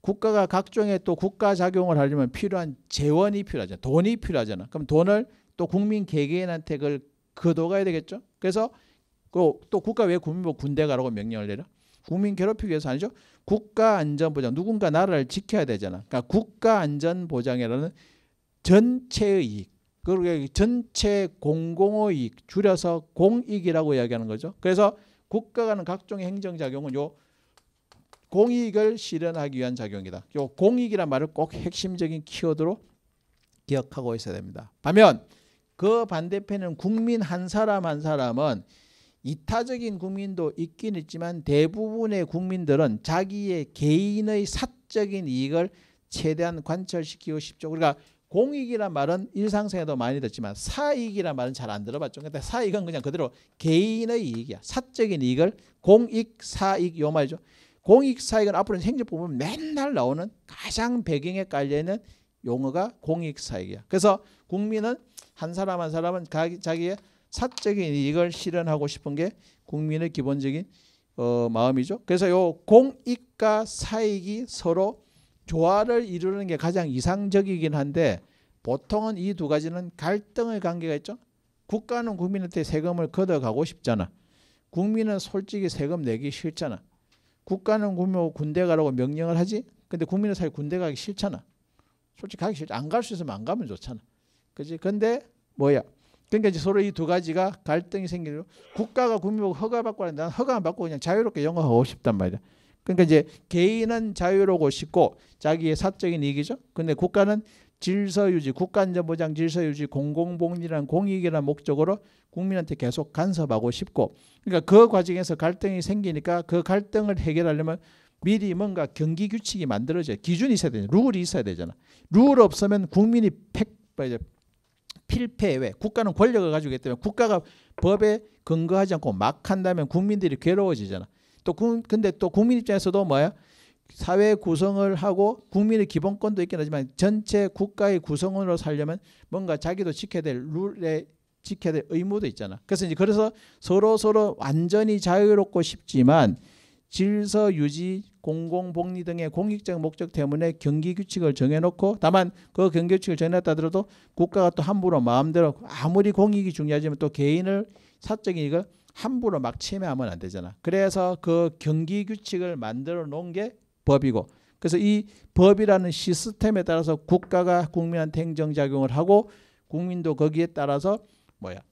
국가가 각종의 또 국가 작용을 하려면 필요한 재원이 필요하잖아. 돈이 필요하잖아. 그럼 돈을 또 국민 개개인한테 그걸 걷어가야 되겠죠. 그래서 그 또 국가 왜 국민 보고 군대 가라고 명령을 내려? 국민 괴롭히기 위해서 아니죠. 국가안전보장 누군가 나라를 지켜야 되잖아. 그러니까 국가안전보장이라는 전체의 이익 그리고 전체 공공의 이익 줄여서 공익이라고 이야기하는 거죠. 그래서 국가가 는각종 행정작용은 요 공익을 실현하기 위한 작용이다. 요 공익이란 말을 꼭 핵심적인 키워드로 기억하고 있어야 됩니다. 반면 그 반대편은 국민 한 사람 한 사람은 이타적인 국민도 있긴 있지만 대부분의 국민들은 자기의 개인의 사적인 이익을 최대한 관철시키고 싶죠. 우리가 그러니까 공익이란 말은 일상생에도 많이 듣지만 사익이란 말은 잘 안 들어봤죠. 근데 사익은 그냥 그대로 개인의 이익이야. 사적인 이익을 공익, 사익 요 말이죠. 공익, 사익은 앞으로 행정 보면 맨날 나오는 가장 배경에 깔려있는 용어가 공익, 사익이야. 그래서 국민은 한 사람 한 사람은 자기의 사적인 이걸 실현하고 싶은 게 국민의 기본적인 어, 마음이죠. 그래서 요 공익과 사익이 서로 조화를 이루는 게 가장 이상적이긴 한데 보통은 이 두 가지는 갈등의 관계가 있죠. 국가는 국민한테 세금을 걷어가고 싶잖아. 국민은 솔직히 세금 내기 싫잖아. 국가는 국민 군대 가라고 명령을 하지. 근데 국민은 사실 군대 가기 싫잖아. 솔직히 가기 싫지. 안갈 수 있으면 안 가면 좋잖아. 그지? 근데 뭐야? 그러니까 이제 서로 이 두 가지가 갈등이 생기고 국가가 국민보고 허가받고 하는데 난 허가 안 받고 그냥 자유롭게 영업하고 싶단 말이야. 그러니까 이제 개인은 자유로고 싶고 자기의 사적인 이익이죠. 근데 국가는 질서 유지, 국가안전보장 질서 유지, 공공복리란 공익이란 목적으로 국민한테 계속 간섭하고 싶고 그러니까 그 과정에서 갈등이 생기니까 그 갈등을 해결하려면 미리 뭔가 경기 규칙이 만들어져요. 기준이 있어야 되잖아. 룰이 있어야 되잖아. 룰 없으면 국민이 팩 뭐 필패 왜 국가는 권력을 가지고 있기 때문에 국가가 법에 근거하지 않고 막 한다면 국민들이 괴로워지잖아. 또 구, 근데 또 국민 입장에서도 뭐야? 사회 구성을 하고 국민의 기본권도 있긴 하지만 전체 국가의 구성원으로 살려면 뭔가 자기도 지켜야 될 룰에 지켜야 될 의무도 있잖아. 그래서 이제 그래서 서로 서로 완전히 자유롭고 싶지만 질서 유지, 공공 복리 등의 공익적 목적 때문에 경기 규칙을 정해놓고 다만 그 경기 규칙을 정해놨다 하더라도 국가가 또 함부로 마음대로 아무리 공익이 중요하지만 또 개인을 사적인 이걸 함부로 막 침해하면 안 되잖아. 그래서 그 경기 규칙을 만들어 놓은 게 법이고 그래서 이 법이라는 시스템에 따라서 국가가 국민한테 행정작용을 하고 국민도 거기에 따라서 뭐야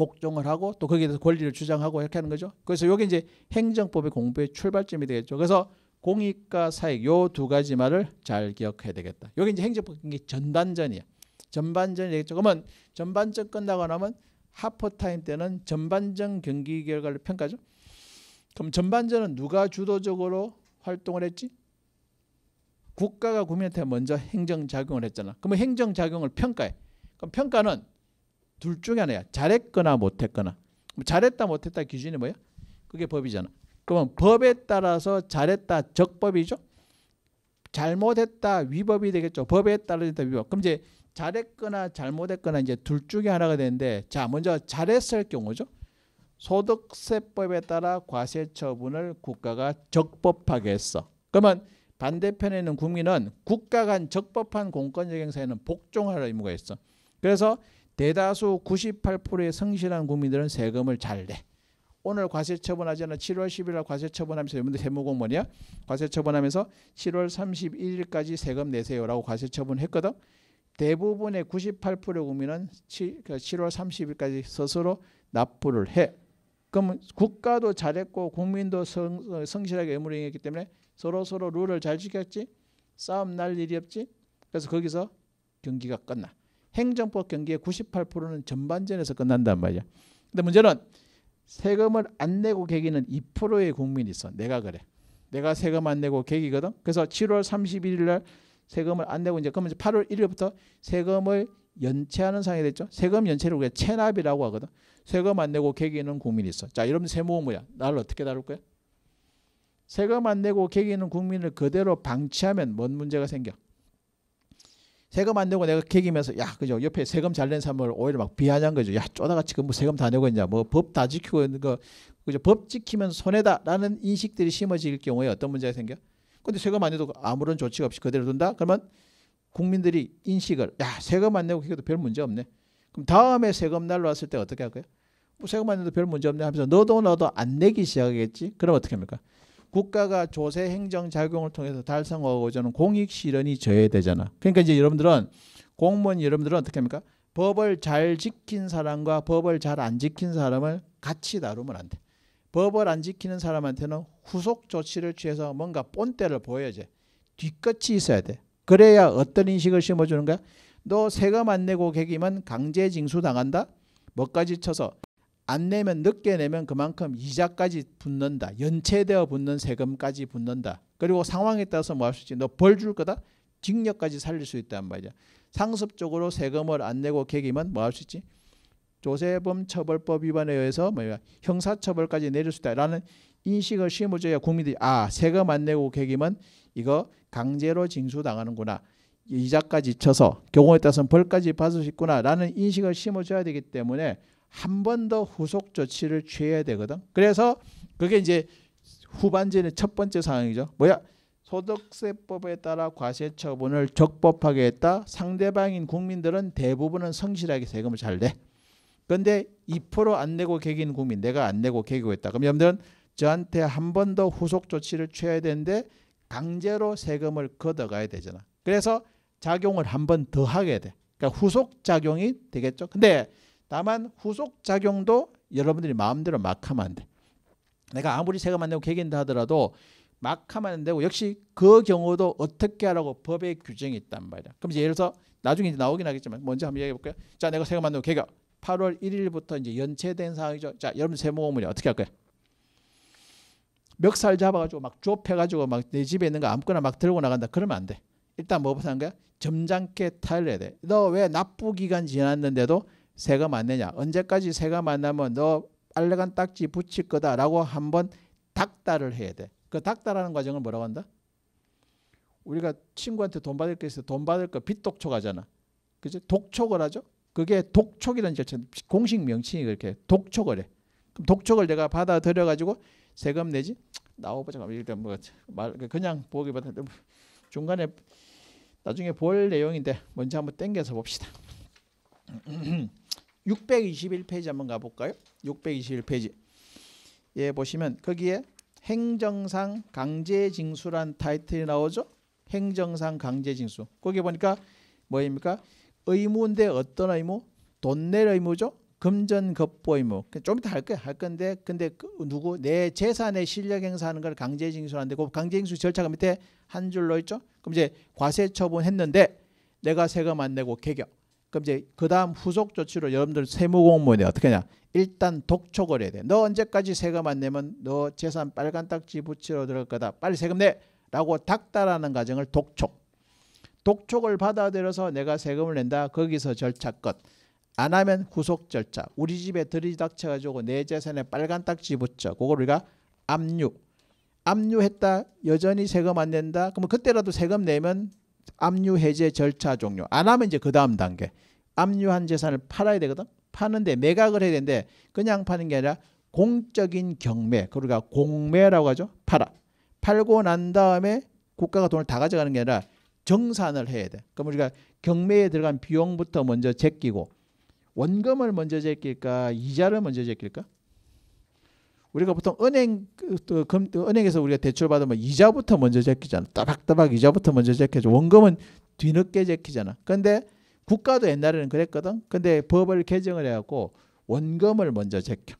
복종을 하고 또 거기에 대해서 권리를 주장하고 이렇게 하는 거죠. 그래서 이게 이제 행정법의 공부의 출발점이 되겠죠. 그래서 공익과 사익 요 두 가지 말을 잘 기억해야 되겠다. 여기 이제 행정법이 전반전이야. 전반전이 되겠죠. 그러면 전반전 끝나고 나면 하프타임 때는 전반전 경기 결과를 평가죠. 그럼 전반전은 누가 주도적으로 활동을 했지? 국가가 국민한테 먼저 행정작용을 했잖아. 그러면 행정작용을 평가해. 그럼 평가는 둘 중에 하나야. 잘했거나 못했거나. 뭐 잘했다 못했다 기준이 뭐야? 그게 법이잖아. 그러면 법에 따라서 잘했다 적법이죠. 잘못했다 위법이 되겠죠. 법에 따르다 위법. 그럼 이제 잘했거나 잘못했거나 이제 둘 중에 하나가 되는데 자 먼저 잘했을 경우죠. 소득세법에 따라 과세 처분을 국가가 적법하게 했어. 그러면 반대편에 있는 국민은 국가 간 적법한 공권력 행사에는 복종할 의무가 있어. 그래서 대다수 98%의 성실한 국민들은 세금을 잘 내. 오늘 과세 처분하지 않아 7월 10일 날 과세 처분하면서 여러분들 세무공 뭐냐? 과세 처분하면서 7월 31일까지 세금 내세요라고 과세 처분했거든. 대부분의 98%의 국민은 7, 그 월 30일까지 스스로 납부를 해. 그럼 국가도 잘했고 국민도 성, 성실하게 의무를 행했기 때문에 서로 서로 룰을 잘 지켰지. 싸움 날 일이 없지. 그래서 거기서 경기가 끝나. 행정법 경기의 98%는 전반전에서 끝난단 말이야. 근데 문제는 세금을 안 내고 계기는 2%의 국민이 있어. 내가 그래. 내가 세금 안 내고 계기거든. 그래서 7월 31일 날 세금을 안 내고 이제 그러면 이제 8월 1일부터 세금을 연체하는 상황이 됐죠. 세금 연체를 우리가 체납이라고 하거든. 세금 안 내고 계기는 국민이 있어. 자, 여러분 세무 뭐야? 나를 어떻게 다룰 거야? 세금 안 내고 계기는 국민을 그대로 방치하면 뭔 문제가 생겨? 세금 안 내고 내가 개기면서 야 그죠 옆에 세금 잘낸 사람을 오히려 막 비하냐는 거죠 야 쪼다가 지금 뭐 세금 다 내고 있냐 뭐 법 다 지키고 있는 거 그죠 법 지키면 손해다라는 인식들이 심어질 경우에 어떤 문제가 생겨 근데 세금 안 내도 아무런 조치가 없이 그대로 둔다 그러면 국민들이 인식을 야 세금 안 내고 해도 별 문제 없네 그럼 다음에 세금 날로 왔을 때 어떻게 할까요뭐 세금 안 내도 별 문제 없네 하면서 너도 너도 안 내기 시작하겠지 그럼 어떻게 합니까 국가가 조세 행정 작용을 통해서 달성하고자 는 공익 실현이 저해되잖아. 그러니까 이제 여러분들은 공무원 여러분들은 어떻게 합니까? 법을 잘 지킨 사람과 법을 잘 안 지킨 사람을 같이 다루면 안 돼. 법을 안 지키는 사람한테는 후속 조치를 취해서 뭔가 본때를 보여야지. 뒤끝이 있어야 돼. 그래야 어떤 인식을 심어주는 가너 세금 안 내고 개기면 강제 징수 당한다. 뭐까지 쳐서 안 내면 늦게 내면 그만큼 이자까지 붙는다. 연체되어 붙는 세금까지 붙는다. 그리고 상황에 따라서 뭐 할 수 있지. 너 벌 줄 거다. 직력까지 살릴 수 있단 말이야. 상습적으로 세금을 안 내고 개기면 뭐 할 수 있지. 조세범 처벌법 위반에 의해서 뭐야 형사처벌까지 내릴 수 있다라는 인식을 심어줘야 국민들이 아 세금 안 내고 개기면 이거 강제로 징수당하는구나 이자까지 쳐서 경우에 따라서 벌까지 받을 수 있구나라는 인식을 심어줘야 되기 때문에 한번더 후속 조치를 취해야 되거든. 그래서 그게 이제 후반전의 첫 번째 상황이죠. 뭐야? 소득세법에 따라 과세 처분을 적법하게 했다. 상대방인 국민들은 대부분은 성실하게 세금을 잘 내. 근데 2%안 내고 개기인 국민, 내가 안 내고 개기고 했다 그럼 여러분들은 저한테 한 번 더 후속 조치를 취해야 되는데 강제로 세금을 걷어가야 되잖아. 그래서 작용을 한 번 더 하게 돼. 그러니까 후속 작용이 되겠죠. 근데 다만 후속 작용도 여러분들이 마음대로 막 하면 안 돼. 내가 아무리 세금 안 내고 개긴다 하더라도 막 하면 안 되고 역시 그 경우도 어떻게 하라고 법의 규정이 있단 말이야. 그럼 이제 예를 들어서 나중에 이제 나오긴 하겠지만 먼저 한번 이기해 볼게요. 자, 내가 세금 안 내고 개가 8월 1일부터 이제 연체된 상황이죠. 자, 여러분 세무고문 어떻게 할 거야? 멱살 잡아가지고 막 좁혀가지고 막내 집에 있는 거 아무거나 막 들고 나간다. 그러면 안 돼. 일단 뭐부터 한 거야? 점잖게 타일해야 돼. 너 왜 납부 기간 지났는데도 새가 만나냐 언제까지 새가 만나면 너 빨래간 딱지 붙일 거다라고 한번 닥달을 해야 돼. 그 닥달하는 과정을 뭐라고 한다? 우리가 친구한테 돈 받을 게 있어 돈 받을 거 빚독촉 하잖아. 그죠? 독촉을 하죠. 그게 독촉이라는 절차 공식 명칭이 그렇게 독촉을 해. 그럼 독촉을 내가 받아들여 가지고 세금 내지 나오보자 일단 뭐말 그냥 보기보다 중간에 나중에 볼 내용인데 먼저 한번 땡겨서 봅시다. 621페이지 한번 가볼까요? 621페이지. 예, 보시면 거기에 행정상 강제징수란 타이틀이 나오죠. 행정상 강제징수. 거기 보니까 뭐입니까? 의무인데 어떤 의무? 돈낼 의무죠. 금전급보 의무. 그러니까 좀 이따 할 거야. 할 건데 근데 그 누구 내 재산의 실력 행사하는 걸 강제징수하는데 그 강제징수 절차가 밑에 한 줄로 있죠. 그럼 이제 과세 처분했는데 내가 세금 안 내고 개격. 그럼 이제 그 다음 후속 조치로 여러분들 세무 공무원이 어떻게 하냐. 일단 독촉을 해야 돼. 너 언제까지 세금 안 내면 너 재산 빨간 딱지 붙이러 들어갈 거다. 빨리 세금 내. 라고 닥달하는 과정을 독촉. 독촉을 받아들여서 내가 세금을 낸다. 거기서 절차껏. 안 하면 후속 절차. 우리 집에 들이닥쳐가지고 내 재산에 빨간 딱지 붙여. 그걸 우리가 압류. 압류했다. 여전히 세금 안 낸다. 그러면 그때라도 세금 내면 압류 해제 절차 종료. 안 하면 이제 그 다음 단계. 압류한 재산을 팔아야 되거든. 파는데 매각을 해야 되는데 그냥 파는 게 아니라 공적인 경매. 그러니까 공매라고 하죠. 팔아. 팔고 난 다음에 국가가 돈을 다 가져가는 게 아니라 정산을 해야 돼. 그럼 우리가 경매에 들어간 비용부터 먼저 제끼고 원금을 먼저 제낄까 이자를 먼저 제낄까? 우리가 보통 은행 그 또 금, 은행에서 우리가 대출 받으면 이자부터 먼저 제끼잖아. 따박따박 이자부터 먼저 제끼죠 원금은 뒤늦게 제끼잖아. 근데 국가도 옛날에는 그랬거든. 근데 법을 개정을 해갖고 원금을 먼저 제껴.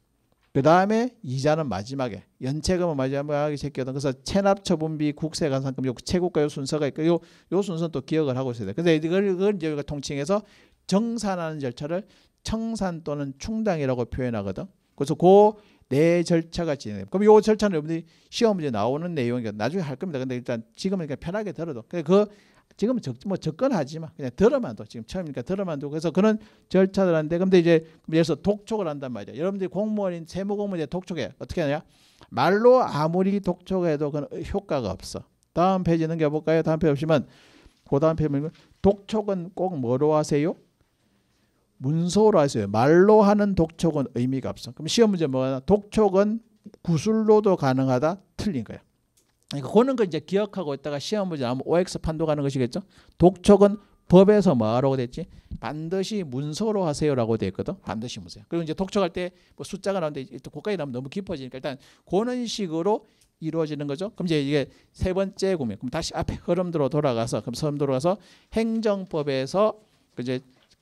그 다음에 이자는 마지막에 연체금은 마지막에 제껴든 그래서 체납처분비 국세간상금 요 최고가 요 순서가 있고 요 요 순서는 또 기억을 하고 있어야 돼. 근데 이걸, 이걸 이제 우리가 통칭해서 정산하는 절차를 청산 또는 충당이라고 표현하거든. 그래서 그내 절차가 진행. 그럼 요 절차는 여러분들이 시험 문제 나오는 내용이니까 나중에 할 겁니다. 근데 일단 지금은 그냥 편하게 들어도. 그 지금은 적, 뭐 접근하지만 그냥 들어만 둬. 지금 처음이니까 들어만 둬. 그래서 그런 절차들 한데 근데 이제 예를 들어서 독촉을 한단 말이야. 여러분들이 공무원인 세무 공무원이 독촉해. 어떻게 하냐? 말로 아무리 독촉해도 그건 효과가 없어. 다음 페이지 넘겨볼까요? 다음 페이지 보시면그 다음 페이지 독촉은 꼭 뭐로 하세요? 문서로 하세요. 말로 하는 독촉은 의미가 없어. 그럼 시험 문제 뭐가 독촉은 구술로도 가능하다. 틀린 거야. 그러니까 그런 거 이제 기억하고 있다가 시험 문제 나오면 OX 판도가는 것이겠죠. 독촉은 법에서 뭐라고 됐지? 반드시 문서로 하세요라고 돼 있거든. 반드시 문서. 그리고 이제 독촉할 때 뭐 숫자가 나오는데 또 고까지 나오면 너무 깊어지니까 일단 그런 식으로 이루어지는 거죠. 그럼 이제 이게 세 번째 구매. 그럼 다시 앞에 흐름대로 돌아가서 그럼 흐름 돌아가서 행정법에서 이제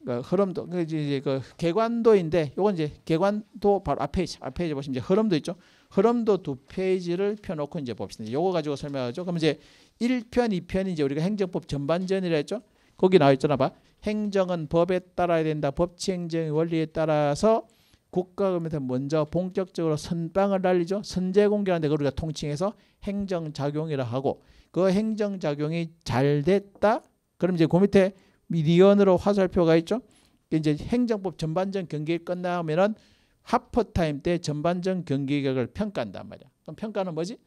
그 흐름도 그 이제 그 개관도인데 요건 이제 개관도 바로 앞에 있죠. 앞에 이제 보시면 이제 흐름도 있죠. 흐름도 두 페이지를 펴놓고 이제 봅시다. 요거 가지고 설명하죠. 그럼 이제 1편, 2편이 이제 우리가 행정법 전반전이라 했죠. 거기 나와 있잖아 봐. 행정은 법에 따라야 된다. 법치행정의 원리에 따라서 국가가 금 먼저 본격적으로 선빵을 날리죠. 선제공개하는데 우리가 통칭해서 행정작용이라 하고 그 행정작용이 잘 됐다. 그럼 이제 그 밑에 미니언으로 화살표가 있죠. 이제 행정법 전반전 경기 끝나면은 하프타임 때 전반전 경기격을 평가한단 말이야. 그럼 평가는 뭐지?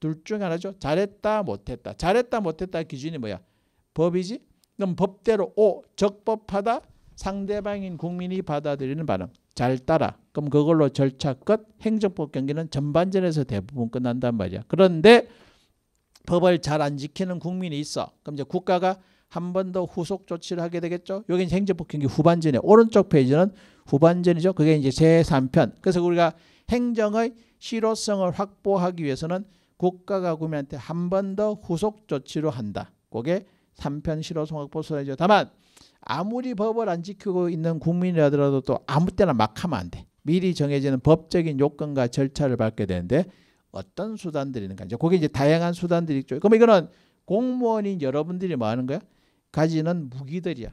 둘중 하나죠. 잘했다 못했다. 잘했다 못했다 기준이 뭐야? 법이지. 그럼 법대로 오 적법하다. 상대방인 국민이 받아들이는 반응. 잘 따라. 그럼 그걸로 절차 끝. 행정법 경기는 전반전에서 대부분 끝난단 말이야. 그런데 법을 잘 안 지키는 국민이 있어. 그럼 이제 국가가 한번더 후속 조치를 하게 되겠죠. 여기 이 행정법경기 후반전에 오른쪽 페이지는 후반전이죠. 그게 이제 제3편. 그래서 우리가 행정의 실효성을 확보하기 위해서는 국가가 구민한테 한 번 더 후속 조치로 한다. 그게 3편 실효성 확보 소이죠 다만 아무리 법을 안 지키고 있는 국민이라더라도 또 아무 때나 막 하면 안 돼. 미리 정해지는 법적인 요건과 절차를 밟게 되는데 어떤 수단들이 있는가. 그게 이제 다양한 수단들이 있죠. 그럼 이거는 공무원인 여러분들이 뭐 하는 거야? 가지는 무기들이야.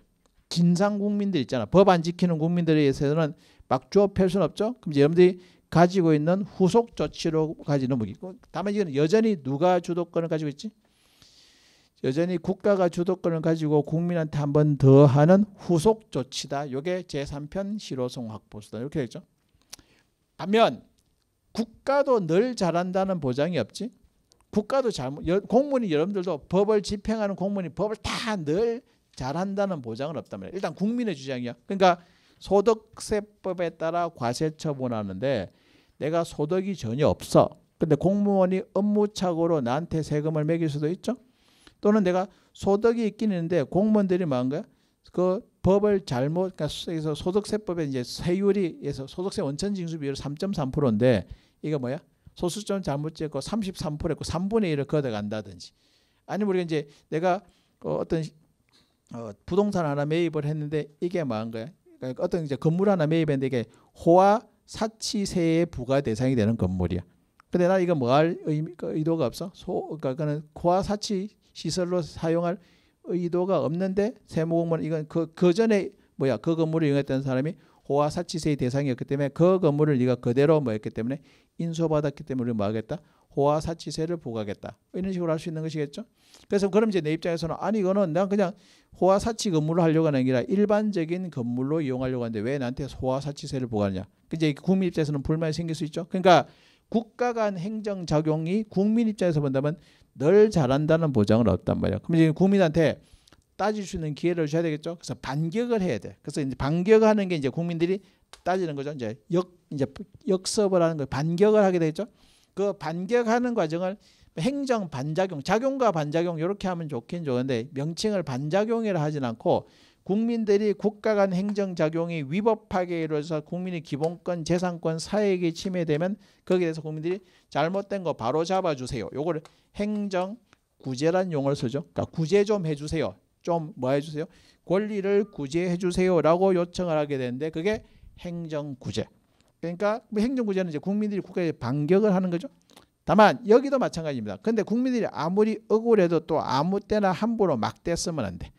진상 국민들 있잖아. 법안 지키는 국민들에 의해서는 막 주어 펼 수는 없죠. 그럼 여러분들이 가지고 있는 후속 조치로 가지는 무기. 그 다만 이건 여전히 누가 주도권을 가지고 있지? 여전히 국가가 주도권을 가지고 국민한테 한 번 더 하는 후속 조치다. 이게 제3편 실효성 확보수다. 이렇게 되죠. 반면 국가도 늘 잘한다는 보장이 없지. 국가도 잘못 공무원이 여러분들도 법을 집행하는 공무원이 법을 다 늘 잘한다는 보장은 없단 말이에요. 일단 국민의 주장이야. 그러니까 소득세법에 따라 과세 처분하는데 내가 소득이 전혀 없어. 근데 공무원이 업무착오로 나한테 세금을 매길 수도 있죠. 또는 내가 소득이 있긴 있는데 공무원들이 뭐한 거야? 그 법을 잘못 그러니까 소득세법에 이제 세율이 해서 소득세 원천 징수 비율 3.3%인데 이게 뭐야? 소수점 잘못 찍고 33% 했고 3분의 1을 걷어간다든지 아니면 우리가 이제 내가 어, 떤 어, 부동산 하나 매입을 했는데 이게 뭐한 거야? 그러니까 어떤 이제 건물 하나 매입했는데 이게 호화 사치세의 부과 대상이 되는 건물이야. 근데 나 이거 뭐할 그 의도가 없어? 소, 그러니까 그는 호화 사치 시설로 사용할 의도가 없는데 세무공무원 이건 그, 그 전에 뭐야 그 건물을 이용했던 사람이 호화 사치세의 대상이었기 때문에 그 건물을 네가 그대로 뭐했기 때문에 인수받았기 때문에 우뭐 하겠다? 호화 사치세를 부과하겠다. 이런 식으로 할 수 있는 것이겠죠. 그래서 그럼 이제 내 입장에서는 아니 이거는 난 그냥 호화 사치 건물을 하려고 하는 게 아니라 일반적인 건물로 이용하려고 하는데 왜 나한테 호화 사치세를 부과하냐. 이제 국민 입장에서는 불만이 생길 수 있죠. 그러니까 국가 간 행정 작용이 국민 입장에서 본다면 늘 잘한다는 보장은 없단 말이야. 그럼 이제 국민한테 따질 수 있는 기회를 줘야 되겠죠. 그래서 반격을 해야 돼. 그래서 이제 반격하는 게 이제 국민들이 따지는 거죠. 이제 역 이제 역섭을 하는 거 반격을 하게 되죠. 그 반격하는 과정을 행정 반작용, 작용과 반작용 이렇게 하면 좋긴 좋은데 명칭을 반작용이라 하진 않고 국민들이 국가 간 행정작용이 위법하게 이루어져서 국민의 기본권, 재산권, 사익이 침해되면 거기에 대해서 국민들이 잘못된 거 바로 잡아주세요. 요거를 행정 구제란 용어를 쓰죠. 그러니까 구제 좀 해주세요. 좀 뭐 해주세요. 권리를 구제해주세요라고 요청을 하게 되는데 그게 행정구제. 그러니까 뭐 행정구제는 이제 국민들이 국가에 반격을 하는 거죠. 다만 여기도 마찬가지입니다. 근데 국민들이 아무리 억울해도 또 아무 때나 함부로 막대쓰면 안 돼.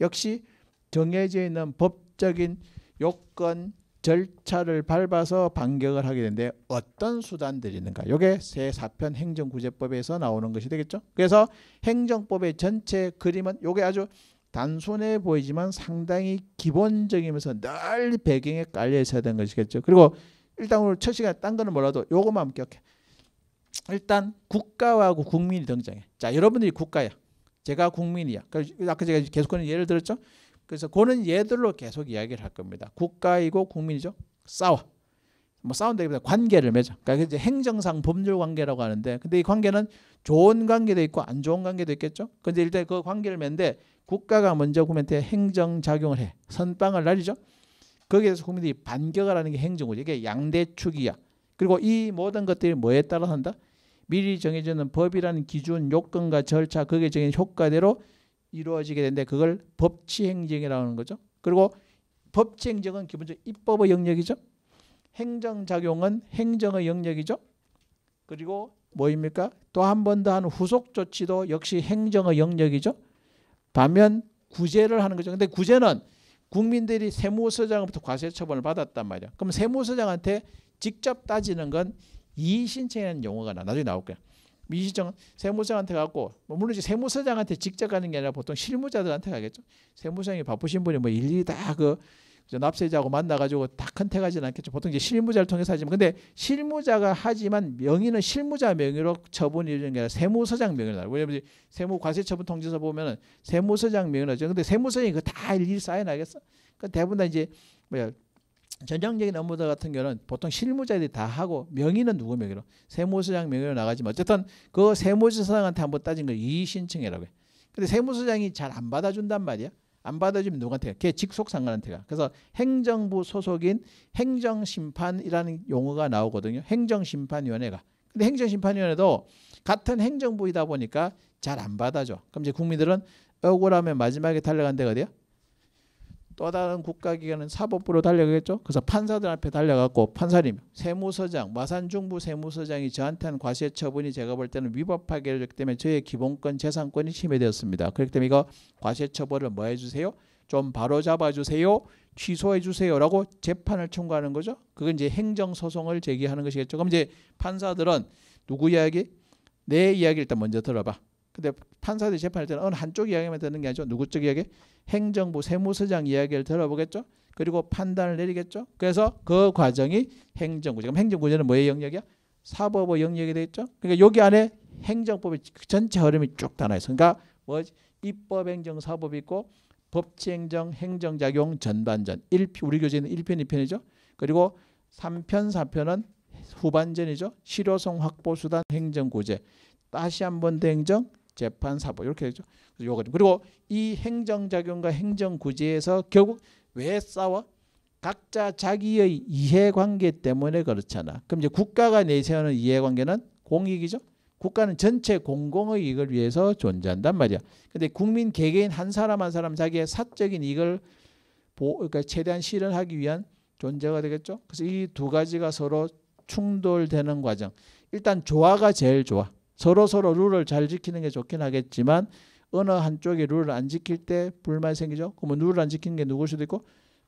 역시 정해져 있는 법적인 요건 절차를 밟아서 반격을 하게 되는데 어떤 수단들이 있는가. 이게 새사편 행정구제법에서 나오는 것이 되겠죠. 그래서 행정법의 전체 그림은 이게 아주 단순해 보이지만 상당히 기본적이면서 늘 배경에 깔려 있어야 되는 것이겠죠. 그리고 일단 오늘 첫 시간에 딴 거는 몰라도 요것만 기억해. 일단 국가하고 국민이 등장해. 자, 여러분들이 국가야. 제가 국민이야. 그래서 아까 제가 계속 하는 예를 들었죠. 그래서 그는얘들로 계속 이야기를 할 겁니다. 국가이고 국민이죠. 싸워. 뭐 싸운다기보다 관계를 맺어. 그러니까 이제 행정상 법률 관계라고 하는데, 근데 이 관계는 좋은 관계도 있고 안 좋은 관계도 있겠죠. 근데 일단 그 관계를 맺는데 국가가 먼저 국민한테 행정작용을 해. 선빵을 날리죠. 거기에서 국민들이 반격을 하는 게 행정구조. 이게 양대축이야. 그리고 이 모든 것들이 뭐에 따라 한다? 미리 정해지는 법이라는 기준, 요건과 절차, 거기에 정해 효과대로 이루어지게 되는데 그걸 법치행정이라고 하는 거죠. 그리고 법치행정은 기본적으로 입법의 영역이죠. 행정작용은 행정의 영역이죠. 그리고 뭐입니까? 또 한 번 더하 후속 조치도 역시 행정의 영역이죠. 반면 구제를 하는 거죠. 근데 구제는 국민들이 세무서장부터 과세 처분을 받았단 말이야. 그럼 세무서장한테 직접 따지는 건 이의신청이라는 용어가 나. 나중에 나올 거야. 이의신청은 세무서장한테 갖고 뭐 물론 이제 세무서장한테 직접 가는 게 아니라 보통 실무자들한테 가겠죠. 세무서장이 바쁘신 분이 뭐 일일이 다그 납세자하고 만나가지고 다 컨택하지는 않겠죠. 보통 이제 실무자를 통해서 하지만 근데 실무자가 하지만 명의는 실무자 명의로 처분이 되는 게 아니라 세무서장 명의로 나요. 왜냐면 세무과세처분 통지서 보면은 세무서장 명의로 하죠. 근데 세무서장이 그거 다 일일이 쌓여나겠어? 그러니까 대부분 다 이제 뭐야 전형적인 업무들 같은 경우는 보통 실무자들이 다 하고 명의는 누구 명의로 세무서장 명의로 나가지만 어쨌든 그 세무서장한테 한번 따진 걸 이의신청이라고 해. 근데 세무서장이 잘 안 받아준단 말이야. 안 받아주면 누구한테? 걔 직속 상관한테 가. 그래서 행정부 소속인 행정심판이라는 용어가 나오거든요. 행정심판위원회가. 근데 행정심판위원회도 같은 행정부이다 보니까 잘 안 받아줘. 그럼 이제 국민들은 억울하면 마지막에 달려간 데가 돼요? 또 다른 국가기관은 사법부로 달려가겠죠. 그래서 판사들 앞에 달려갔고 판사님 세무서장 마산 중부 세무서장이 저한테 한 과세 처분이 제가 볼 때는 위법하게 때문에 저의 기본권 재산권이 침해되었습니다. 그렇기 때문에 이거 과세 처벌을 뭐 해주세요? 좀 바로잡아 주세요. 취소해 주세요라고 재판을 청구하는 거죠. 그건 이제 행정 소송을 제기하는 것이겠죠. 그럼 이제 판사들은 누구 이야기? 내 이야기 일단 먼저 들어봐. 근데 판사들이 재판할 때는 어느 한쪽 이야기만 듣는 게 아니죠. 누구 쪽 이야기? 행정부 세무서장 이야기를 들어보겠죠. 그리고 판단을 내리겠죠. 그래서 그 과정이 행정구. 지금 행정구제는 뭐의 영역이야? 사법의 영역이 되겠죠. 그러니까 여기 안에 행정법의 전체 흐름이 쭉 다 나와 있어. 그러니까 뭐 입법, 행정, 사법 있고 법치행정, 행정작용, 전반전. 1편, 우리 교재는 1편, 2편이죠. 그리고 3편, 4편은 후반전이죠. 실효성 확보 수단 행정구제. 다시 한번대 행정, 재판, 사법 이렇게 되죠. 요거 그리고 이 행정작용과 행정구제에서 결국 왜 싸워? 각자 자기의 이해관계 때문에 그렇잖아. 그럼 이제 국가가 내세우는 이해관계는 공익이죠. 국가는 전체 공공의 이익을 위해서 존재한단 말이야. 근데 국민 개개인 한 사람 한 사람 자기의 사적인 이익을 보, 그러니까 최대한 실현하기 위한 존재가 되겠죠. 그래서 이 두 가지가 서로 충돌되는 과정. 일단 조화가 제일 좋아. 서로 서로 룰을 잘 지키는 게 좋긴 하겠지만 어느 한쪽이 룰을 안 지킬 때 불만이 생기죠. 그러면 룰을 안 지키는 게 누굴 수도 있고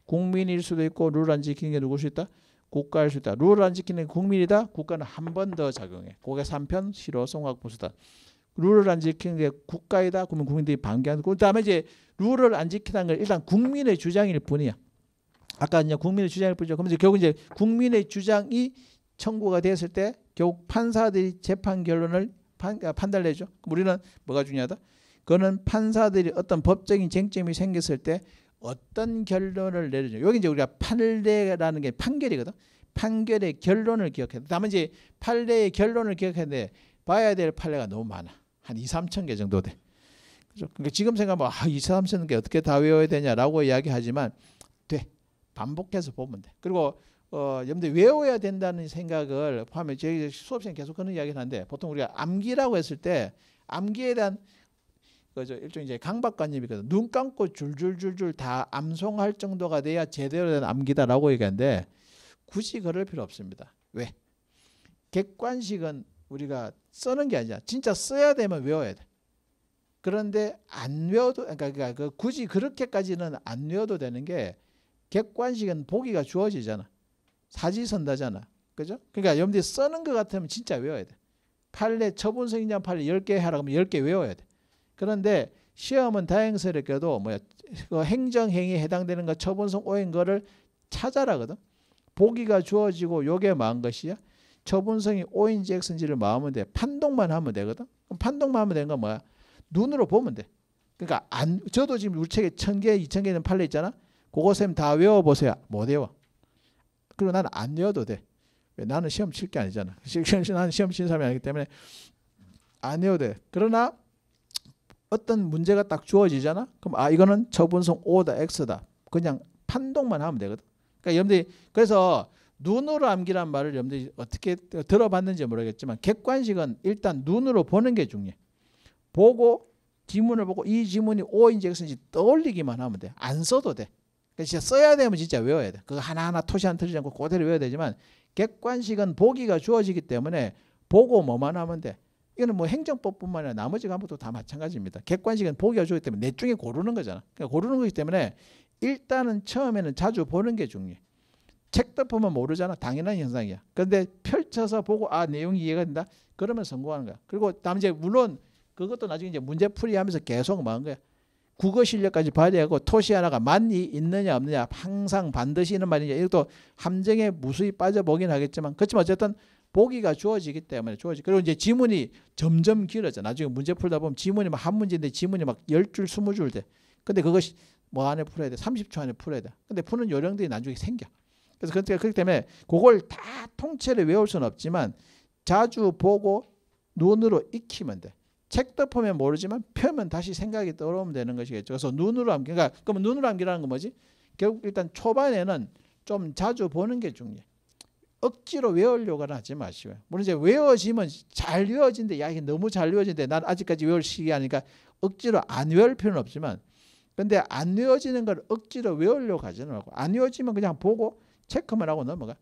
국민일 수도 있고 룰을 안 지키는 게 누굴 수 있다. 국가일 수 있다. 룰을 안 지키는 게 국민이다. 국가는 한 번 더 작용해. 그게 3편 실효성 확보수다. 룰을 안 지키는 게 국가이다. 그러면 국민들이 반기하는 그 다음에 이제 룰을 안 지키는 건 일단 국민의 주장일 뿐이야. 아까 이제 국민의 주장일 뿐이죠. 그러면 이제 결국 이제 국민의 주장이 청구가 됐을 때 결국 판사들이 재판 결론을 판, 아, 판단을 내죠. 우리는 뭐가 중요하다? 그거는 판사들이 어떤 법적인 쟁점이 생겼을 때 어떤 결론을 내리죠. 여기 이제 우리가 판례라는 게 판결이거든. 판결의 결론을 기억해야 돼. 다만 이제 판례의 결론을 기억해야 돼. 봐야 될 판례가 너무 많아. 한 2, 3천 개 정도 돼. 그죠? 그러니까 지금 생각하면 아, 2, 3천 개 어떻게 다 외워야 되냐라고 이야기하지만 돼. 반복해서 보면 돼. 그리고 어, 여러분들 외워야 된다는 생각을 포함해 저희 수업생 계속 그런 이야기를 하는데 보통 우리가 암기라고 했을 때 암기에 대한 그죠 일종의 이제 강박관념이거든. 눈 감고 줄줄줄줄 다 암송할 정도가 돼야 제대로 된 암기다라고 얘기하는데 굳이 그럴 필요 없습니다. 왜? 객관식은 우리가 쓰는 게 아니야. 진짜 써야 되면 외워야 돼. 그런데 안 외워도 그러니까 그 굳이 그렇게까지는 안 외워도 되는 게 객관식은 보기가 주어지잖아. 사지선다잖아. 그죠? 그러니까 염러분 쓰는 것 같으면 진짜 외워야 돼. 판례, 처분성인장 판례 10개 하라그러면 10개 외워야 돼. 그런데 시험은 다행스럽게도 뭐야, 그 행정행위에 해당되는 거 처분성 오인 거를 찾아라거든. 보기가 주어지고 요게 망한 것이야. 처분성이 오인지 X인지를 마으면 돼. 판독만 하면 되거든. 그럼 판독만 하면 되는 건 뭐야? 눈으로 보면 돼. 그러니까 안 저도 지금 우체에 1000개, 2000개 있는 판례 있잖아. 그거 쌤 다 외워 보세요. 못 외워. 그리고 난안 여도 돼. 왜? 나는 시험 칠 게 아니잖아. 나는 시험 친 사람이 아니기 때문에 안 해도 돼. 그러나 어떤 문제가 딱 주어지잖아. 그럼 아 이거는 저분성 O다 X다. 그냥 판독만 하면 되거든. 그러니까 여러분들이 그래서 눈으로 암기란 말을 여러분들이 어떻게 들어봤는지 모르겠지만 객관식은 일단 눈으로 보는 게 중요해. 보고 지문을 보고 이 지문이 O인지 X인지 떠올리기만 하면 돼. 안 써도 돼. 그러 그러니까 진짜 써야 되면 진짜 외워야 돼. 그거 하나하나 토시 안 틀리지 않고 그대로 외워야 되지만 객관식은 보기가 주어지기 때문에 보고 뭐만 하면 돼. 이거는 뭐 행정법뿐만 아니라 나머지 과목도 다 마찬가지입니다. 객관식은 보기가 주어지기 때문에 내 중에 고르는 거잖아. 그러니까 고르는 거기 때문에 일단은 처음에는 자주 보는 게 중요해. 책 덮으면 모르잖아. 당연한 현상이야. 그런데 펼쳐서 보고 아 내용이 이해가 된다. 그러면 성공하는 거야. 그리고 다음 이제 물론 그것도 나중에 이제 문제 풀이하면서 계속 뭐한 거야. 국어 실력까지 발휘하고 토시 하나가 만이 있느냐 없느냐 항상 반드시 있는 말이냐 이것도 함정에 무수히 빠져보긴 하겠지만 그렇지만 어쨌든 보기가 주어지기 때문에 주어지 그리고 이제 지문이 점점 길어져 나중에 문제 풀다 보면 지문이 막 한 문제인데 지문이 막 열줄 스무 줄돼 근데 그것이 뭐 안에 풀어야 돼 삼십 초 안에 풀어야 돼 근데 푸는 요령들이 나중에 생겨 그래서 그렇기 때문에 그걸 다 통째로 외울 수는 없지만 자주 보고 눈으로 익히면 돼책 덮으면 모르지만 펴면 다시 생각이 떠오르면 되는 것이겠죠. 그래서 눈으로 암기. 그러니까 그러 눈으로 암기라는 건 뭐지? 결국 일단 초반에는 좀 자주 보는 게 중요해. 억지로 외우려고 는 하지 마시고요. 물론 이제 외워지면 잘 외워진데 야 이게 너무 잘 외워진데 난 아직까지 외울 시기 아니까 억지로 안 외울 필요는 없지만 근데 안 외워지는 걸 억지로 외우려고 하지는 않고안 외워지면 그냥 보고 체크만 하고 넘어가.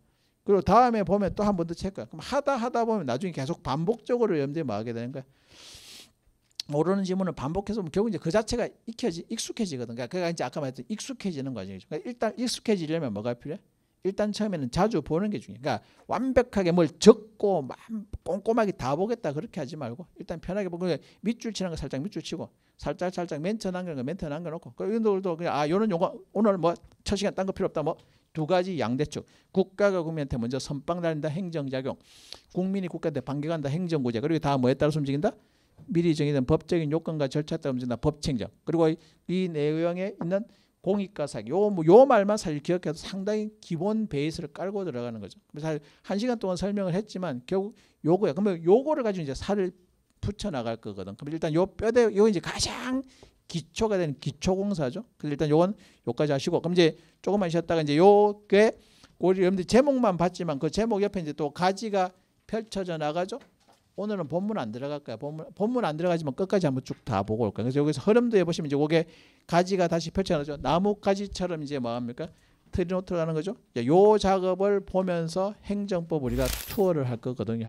그리고 다음에 보면 또 한 번 더 체크. 그럼 하다 하다 보면 나중에 계속 반복적으로 염두에 막게 뭐 되는 거야. 모르는질문을 반복해서 보면 뭐 결국 이제 그 자체가 익혀지 익숙해지거든. 그러니까 그가 이제 아까 말했던 익숙해지는 과정이죠. 그러니까 일단 익숙해지려면 뭐가 필요해? 일단 처음에는 자주 보는 게 중요해. 그러니까 완벽하게 뭘 적고 꼼꼼하게 다 보겠다 그렇게 하지 말고 일단 편하게 보고 밑줄 치는 거 살짝 밑줄 치고 살짝 살짝 멘트 남기는 거 멘트 남겨놓고 그 인도들도 그냥 아 요런 용어 오늘 뭐 첫 시간 딴 거 필요 없다 뭐 두 가지 양대축 국가가 국민한테 먼저 선빵 달린다 행정작용 국민이 국가한테 반격한다 행정구제 그리고 다 뭐에 따라서 움직인다 미리 정해진 법적인 요건과 절차 따라 에 법칙적. 그리고 이 내용에 있는 공익과 사기. 요, 뭐, 요 말만 사실 기억해도 상당히 기본 베이스를 깔고 들어가는 거죠. 사실 한 시간 동안 설명을 했지만 결국 요거야. 그러면 요거를 가지고 이제 살을 붙여 나갈 거거든. 그럼 일단 요 뼈대 요 이제 가장 기초가 되는 기초공사죠. 그래서 일단 요건 요까지 하시고 그럼 이제 조금만 쉬었다가 이제 요게 우리 여러분들 제목만 봤지만 그 제목 옆에 이제 또 가지가 펼쳐져 나가죠. 오늘은 본문 안 들어갈 거야. 본문, 본문 안 들어가지만 끝까지 한번 쭉 다 보고 올 거야. 그래서 여기서 흐름도해 보시면 이제 그게 가지가 다시 펼쳐나죠. 나무 가지처럼 이제 뭐합니까? 트리노트를 는 거죠. 요 작업을 보면서 행정법 우리가 투어를 할 거거든요.